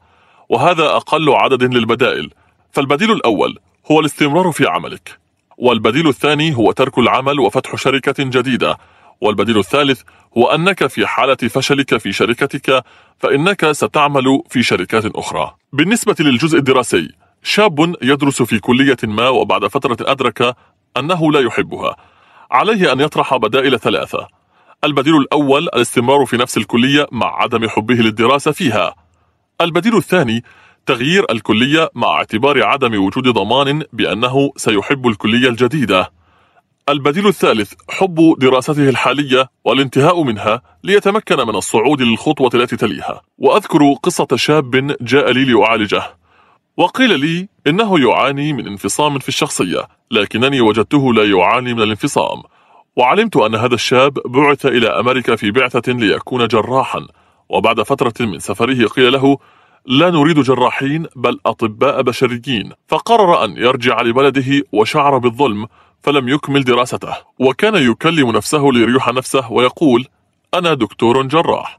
وهذا أقل عدد للبدائل فالبديل الأول هو الاستمرار في عملك والبديل الثاني هو ترك العمل وفتح شركة جديدة والبديل الثالث هو أنك في حالة فشلك في شركتك فإنك ستعمل في شركات أخرى بالنسبة للجزء الدراسي شاب يدرس في كلية ما وبعد فترة أدرك أنه لا يحبها عليه أن يطرح بدائل ثلاثة البديل الأول الاستمرار في نفس الكلية مع عدم حبه للدراسة فيها البديل الثاني تغيير الكلية مع اعتبار عدم وجود ضمان بأنه سيحب الكلية الجديدة البديل الثالث حب دراسته الحالية والانتهاء منها ليتمكن من الصعود للخطوة التي تليها وأذكر قصة شاب جاء لي لأعالجه وقيل لي إنه يعاني من انفصام في الشخصية لكنني وجدته لا يعاني من الانفصام وعلمت أن هذا الشاب بعث إلى أمريكا في بعثة ليكون جراحا وبعد فترة من سفره قيل له لا نريد جراحين بل أطباء بشريين فقرر أن يرجع لبلده وشعر بالظلم فلم يكمل دراسته وكان يكلم نفسه ليريح نفسه ويقول أنا دكتور جراح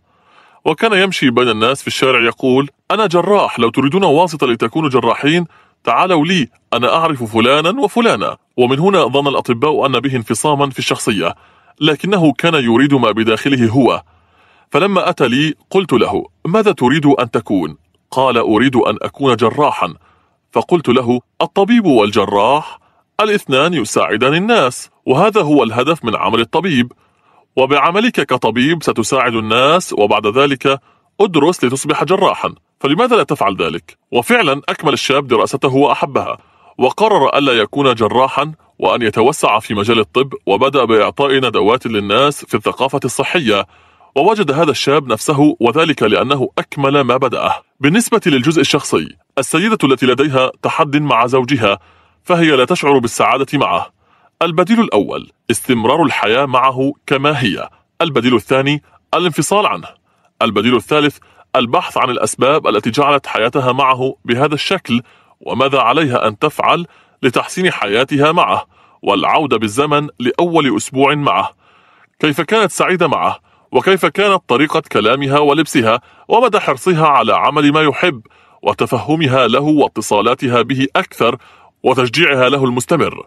وكان يمشي بين الناس في الشارع يقول أنا جراح لو تريدون واسطة لتكونوا جراحين تعالوا لي أنا أعرف فلانا وفلانا ومن هنا ظن الأطباء أن به انفصاما في الشخصية لكنه كان يريد ما بداخله هو فلما أتى لي قلت له ماذا تريد أن تكون قال أريد أن أكون جراحا فقلت له الطبيب والجراح الاثنان يساعدان الناس وهذا هو الهدف من عمل الطبيب وبعملك كطبيب ستساعد الناس وبعد ذلك ادرس لتصبح جراحا فلماذا لا تفعل ذلك؟ وفعلا أكمل الشاب دراسته وأحبها وقرر ألا يكون جراحا وأن يتوسع في مجال الطب وبدأ بإعطاء ندوات للناس في الثقافة الصحية ووجد هذا الشاب نفسه وذلك لأنه أكمل ما بدأه بالنسبة للجزء الشخصي السيدة التي لديها تحد مع زوجها فهي لا تشعر بالسعادة معه البديل الأول استمرار الحياة معه كما هي البديل الثاني الانفصال عنه البديل الثالث البحث عن الأسباب التي جعلت حياتها معه بهذا الشكل وماذا عليها أن تفعل لتحسين حياتها معه والعودة بالزمن لأول أسبوع معه كيف كانت سعيدة معه وكيف كانت طريقة كلامها ولبسها ومدى حرصها على عمل ما يحب وتفهمها له واتصالاتها به أكثر وتشجيعها له المستمر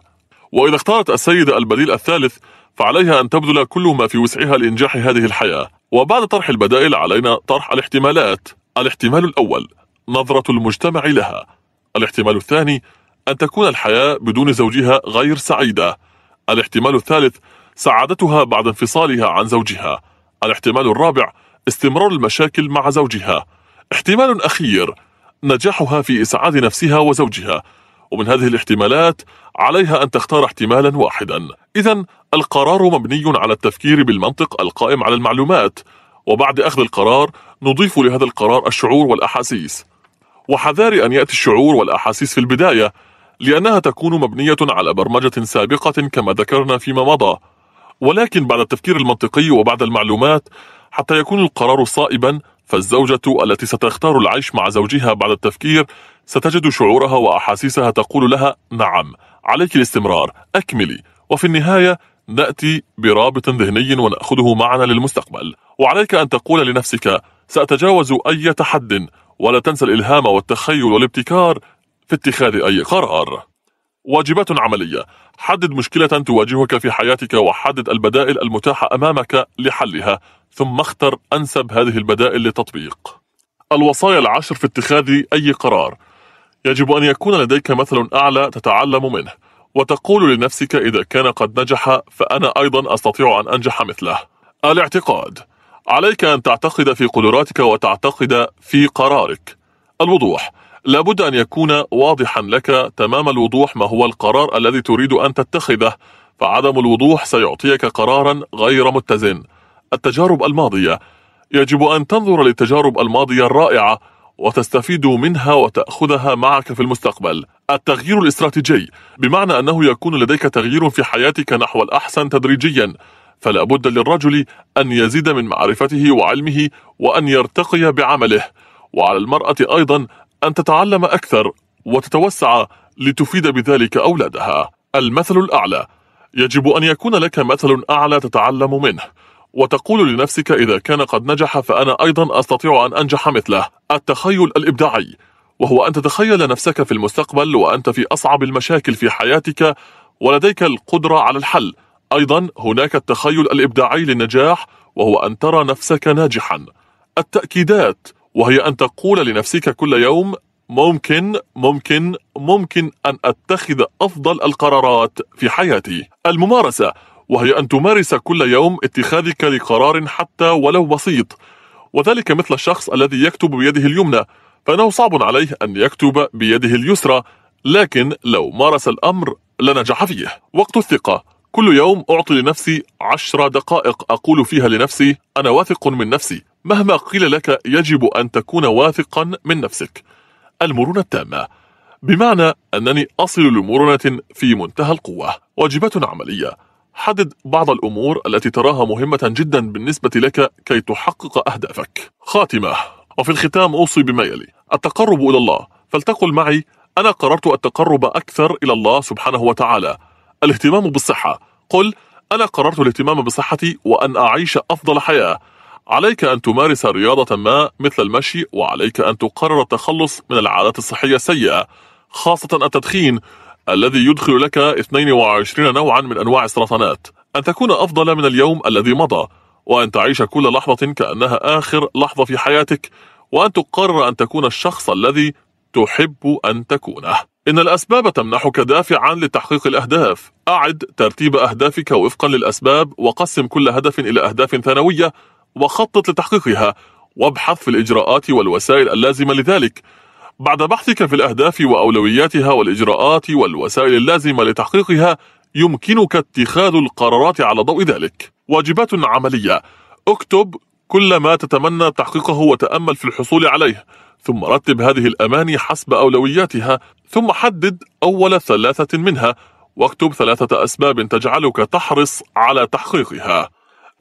وإذا اختارت السيدة البديل الثالث فعليها أن تبذل كل ما في وسعها لإنجاح هذه الحياة وبعد طرح البدائل علينا طرح الاحتمالات الاحتمال الأول نظرة المجتمع لها الاحتمال الثاني أن تكون الحياة بدون زوجها غير سعيدة الاحتمال الثالث سعادتها بعد انفصالها عن زوجها الاحتمال الرابع استمرار المشاكل مع زوجها احتمال أخير نجاحها في إسعاد نفسها وزوجها ومن هذه الاحتمالات عليها أن تختار احتمالا واحدا إذا القرار مبني على التفكير بالمنطق القائم على المعلومات وبعد أخذ القرار نضيف لهذا القرار الشعور والأحاسيس وحذار أن يأتي الشعور والأحاسيس في البداية لأنها تكون مبنية على برمجة سابقة كما ذكرنا فيما مضى ولكن بعد التفكير المنطقي وبعد المعلومات حتى يكون القرار صائبا فالزوجة التي ستختار العيش مع زوجها بعد التفكير ستجد شعورها وأحاسيسها تقول لها نعم عليك الاستمرار أكملي وفي النهاية نأتي برابط ذهني ونأخذه معنا للمستقبل وعليك أن تقول لنفسك سأتجاوز أي تحد ولا تنسى الإلهام والتخيل والابتكار في اتخاذ أي قرار واجبات عملية حدد مشكلة تواجهك في حياتك وحدد البدائل المتاحة أمامك لحلها ثم اختر أنسب هذه البدائل للتطبيق الوصايا العشر في اتخاذ أي قرار يجب أن يكون لديك مثل أعلى تتعلم منه وتقول لنفسك إذا كان قد نجح فأنا أيضا أستطيع أن أنجح مثله الاعتقاد عليك أن تعتقد في قدراتك وتعتقد في قرارك الوضوح لابد أن يكون واضحا لك تمام الوضوح ما هو القرار الذي تريد أن تتخذه فعدم الوضوح سيعطيك قرارا غير متزن التجارب الماضية يجب أن تنظر للتجارب الماضية الرائعة وتستفيد منها وتأخذها معك في المستقبل التغيير الاستراتيجي بمعنى أنه يكون لديك تغيير في حياتك نحو الأحسن تدريجيا فلا بد للرجل أن يزيد من معرفته وعلمه وأن يرتقي بعمله وعلى المرأة أيضا أن تتعلم أكثر وتتوسع لتفيد بذلك أولادها المثل الأعلى يجب أن يكون لك مثل أعلى تتعلم منه وتقول لنفسك إذا كان قد نجح فأنا أيضا أستطيع أن أنجح مثله التخيل الإبداعي وهو أن تتخيل نفسك في المستقبل وأنت في أصعب المشاكل في حياتك ولديك القدرة على الحل أيضا هناك التخيل الإبداعي للنجاح وهو أن ترى نفسك ناجحا التأكيدات وهي أن تقول لنفسك كل يوم ممكن ممكن ممكن أن أتخذ أفضل القرارات في حياتي الممارسة وهي أن تمارس كل يوم اتخاذك لقرار حتى ولو بسيط وذلك مثل الشخص الذي يكتب بيده اليمنى فإنه صعب عليه أن يكتب بيده اليسرى لكن لو مارس الأمر لنجح فيه وقت الثقة كل يوم أعطي لنفسي عشر دقائق أقول فيها لنفسي أنا واثق من نفسي مهما قيل لك يجب أن تكون واثقا من نفسك المرونة التامة بمعنى أنني أصل لمرونة في منتهى القوة واجبات عملية حدد بعض الأمور التي تراها مهمة جدا بالنسبة لك كي تحقق أهدافك خاتمة وفي الختام أوصي بما يلي التقرب إلى الله فلتقل معي أنا قررت التقرب أكثر إلى الله سبحانه وتعالى الاهتمام بالصحة قل أنا قررت الاهتمام بصحتي وأن أعيش أفضل حياة عليك أن تمارس رياضة ما مثل المشي وعليك أن تقرر التخلص من العادات الصحية السيئة خاصة التدخين الذي يدخل لك 22 نوعا من أنواع السرطانات أن تكون أفضل من اليوم الذي مضى وأن تعيش كل لحظة كأنها آخر لحظة في حياتك وأن تقرر أن تكون الشخص الذي تحب أن تكونه إن الأسباب تمنحك دافعا لتحقيق الأهداف أعد ترتيب أهدافك وفقا للأسباب وقسم كل هدف إلى أهداف ثانوية وخطط لتحقيقها وابحث في الإجراءات والوسائل اللازمة لذلك بعد بحثك في الأهداف وأولوياتها والإجراءات والوسائل اللازمة لتحقيقها يمكنك اتخاذ القرارات على ضوء ذلك واجبات عملية اكتب كل ما تتمنى تحقيقه وتأمل في الحصول عليه ثم رتب هذه الأماني حسب أولوياتها ثم حدد أول ثلاثة منها واكتب ثلاثة أسباب تجعلك تحرص على تحقيقها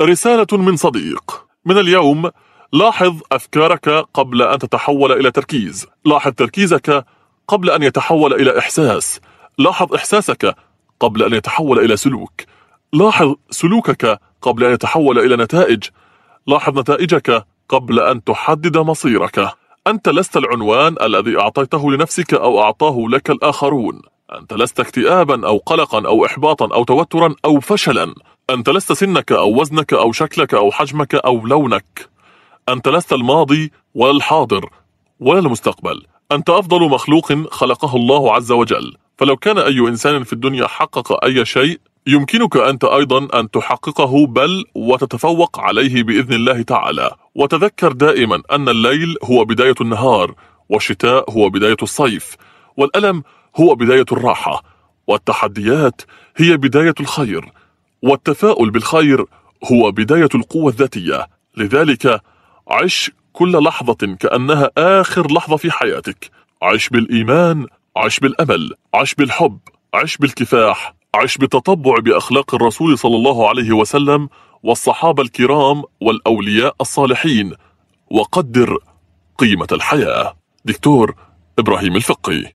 رسالة من صديق من اليوم لاحظ أفكارك قبل أن تتحول إلى تركيز لاحظ تركيزك قبل أن يتحول إلى إحساس لاحظ إحساسك قبل أن يتحول إلى سلوك لاحظ سلوكك قبل أن يتحول إلى نتائج لاحظ نتائجك قبل أن تحدد مصيرك أنت لست العنوان الذي أعطيته لنفسك أو أعطاه لك الآخرون أنت لست اكتئابا أو قلقا أو إحباطا أو توترا أو فشلا أنت لست سنك أو وزنك أو شكلك أو حجمك أو لونك أنت لست الماضي ولا الحاضر ولا المستقبل أنت أفضل مخلوق خلقه الله عز وجل فلو كان أي إنسان في الدنيا حقق أي شيء يمكنك أنت أيضا أن تحققه بل وتتفوق عليه بإذن الله تعالى وتذكر دائما أن الليل هو بداية النهار والشتاء هو بداية الصيف والألم هو بداية الراحة والتحديات هي بداية الخير والتفاؤل بالخير هو بداية القوة الذاتية لذلك عش كل لحظة كأنها آخر لحظة في حياتك عش بالإيمان عش بالأمل عش بالحب عش بالكفاح عش بالتطبع بأخلاق الرسول صلى الله عليه وسلم والصحابة الكرام والأولياء الصالحين وقدر قيمة الحياة دكتور إبراهيم الفقي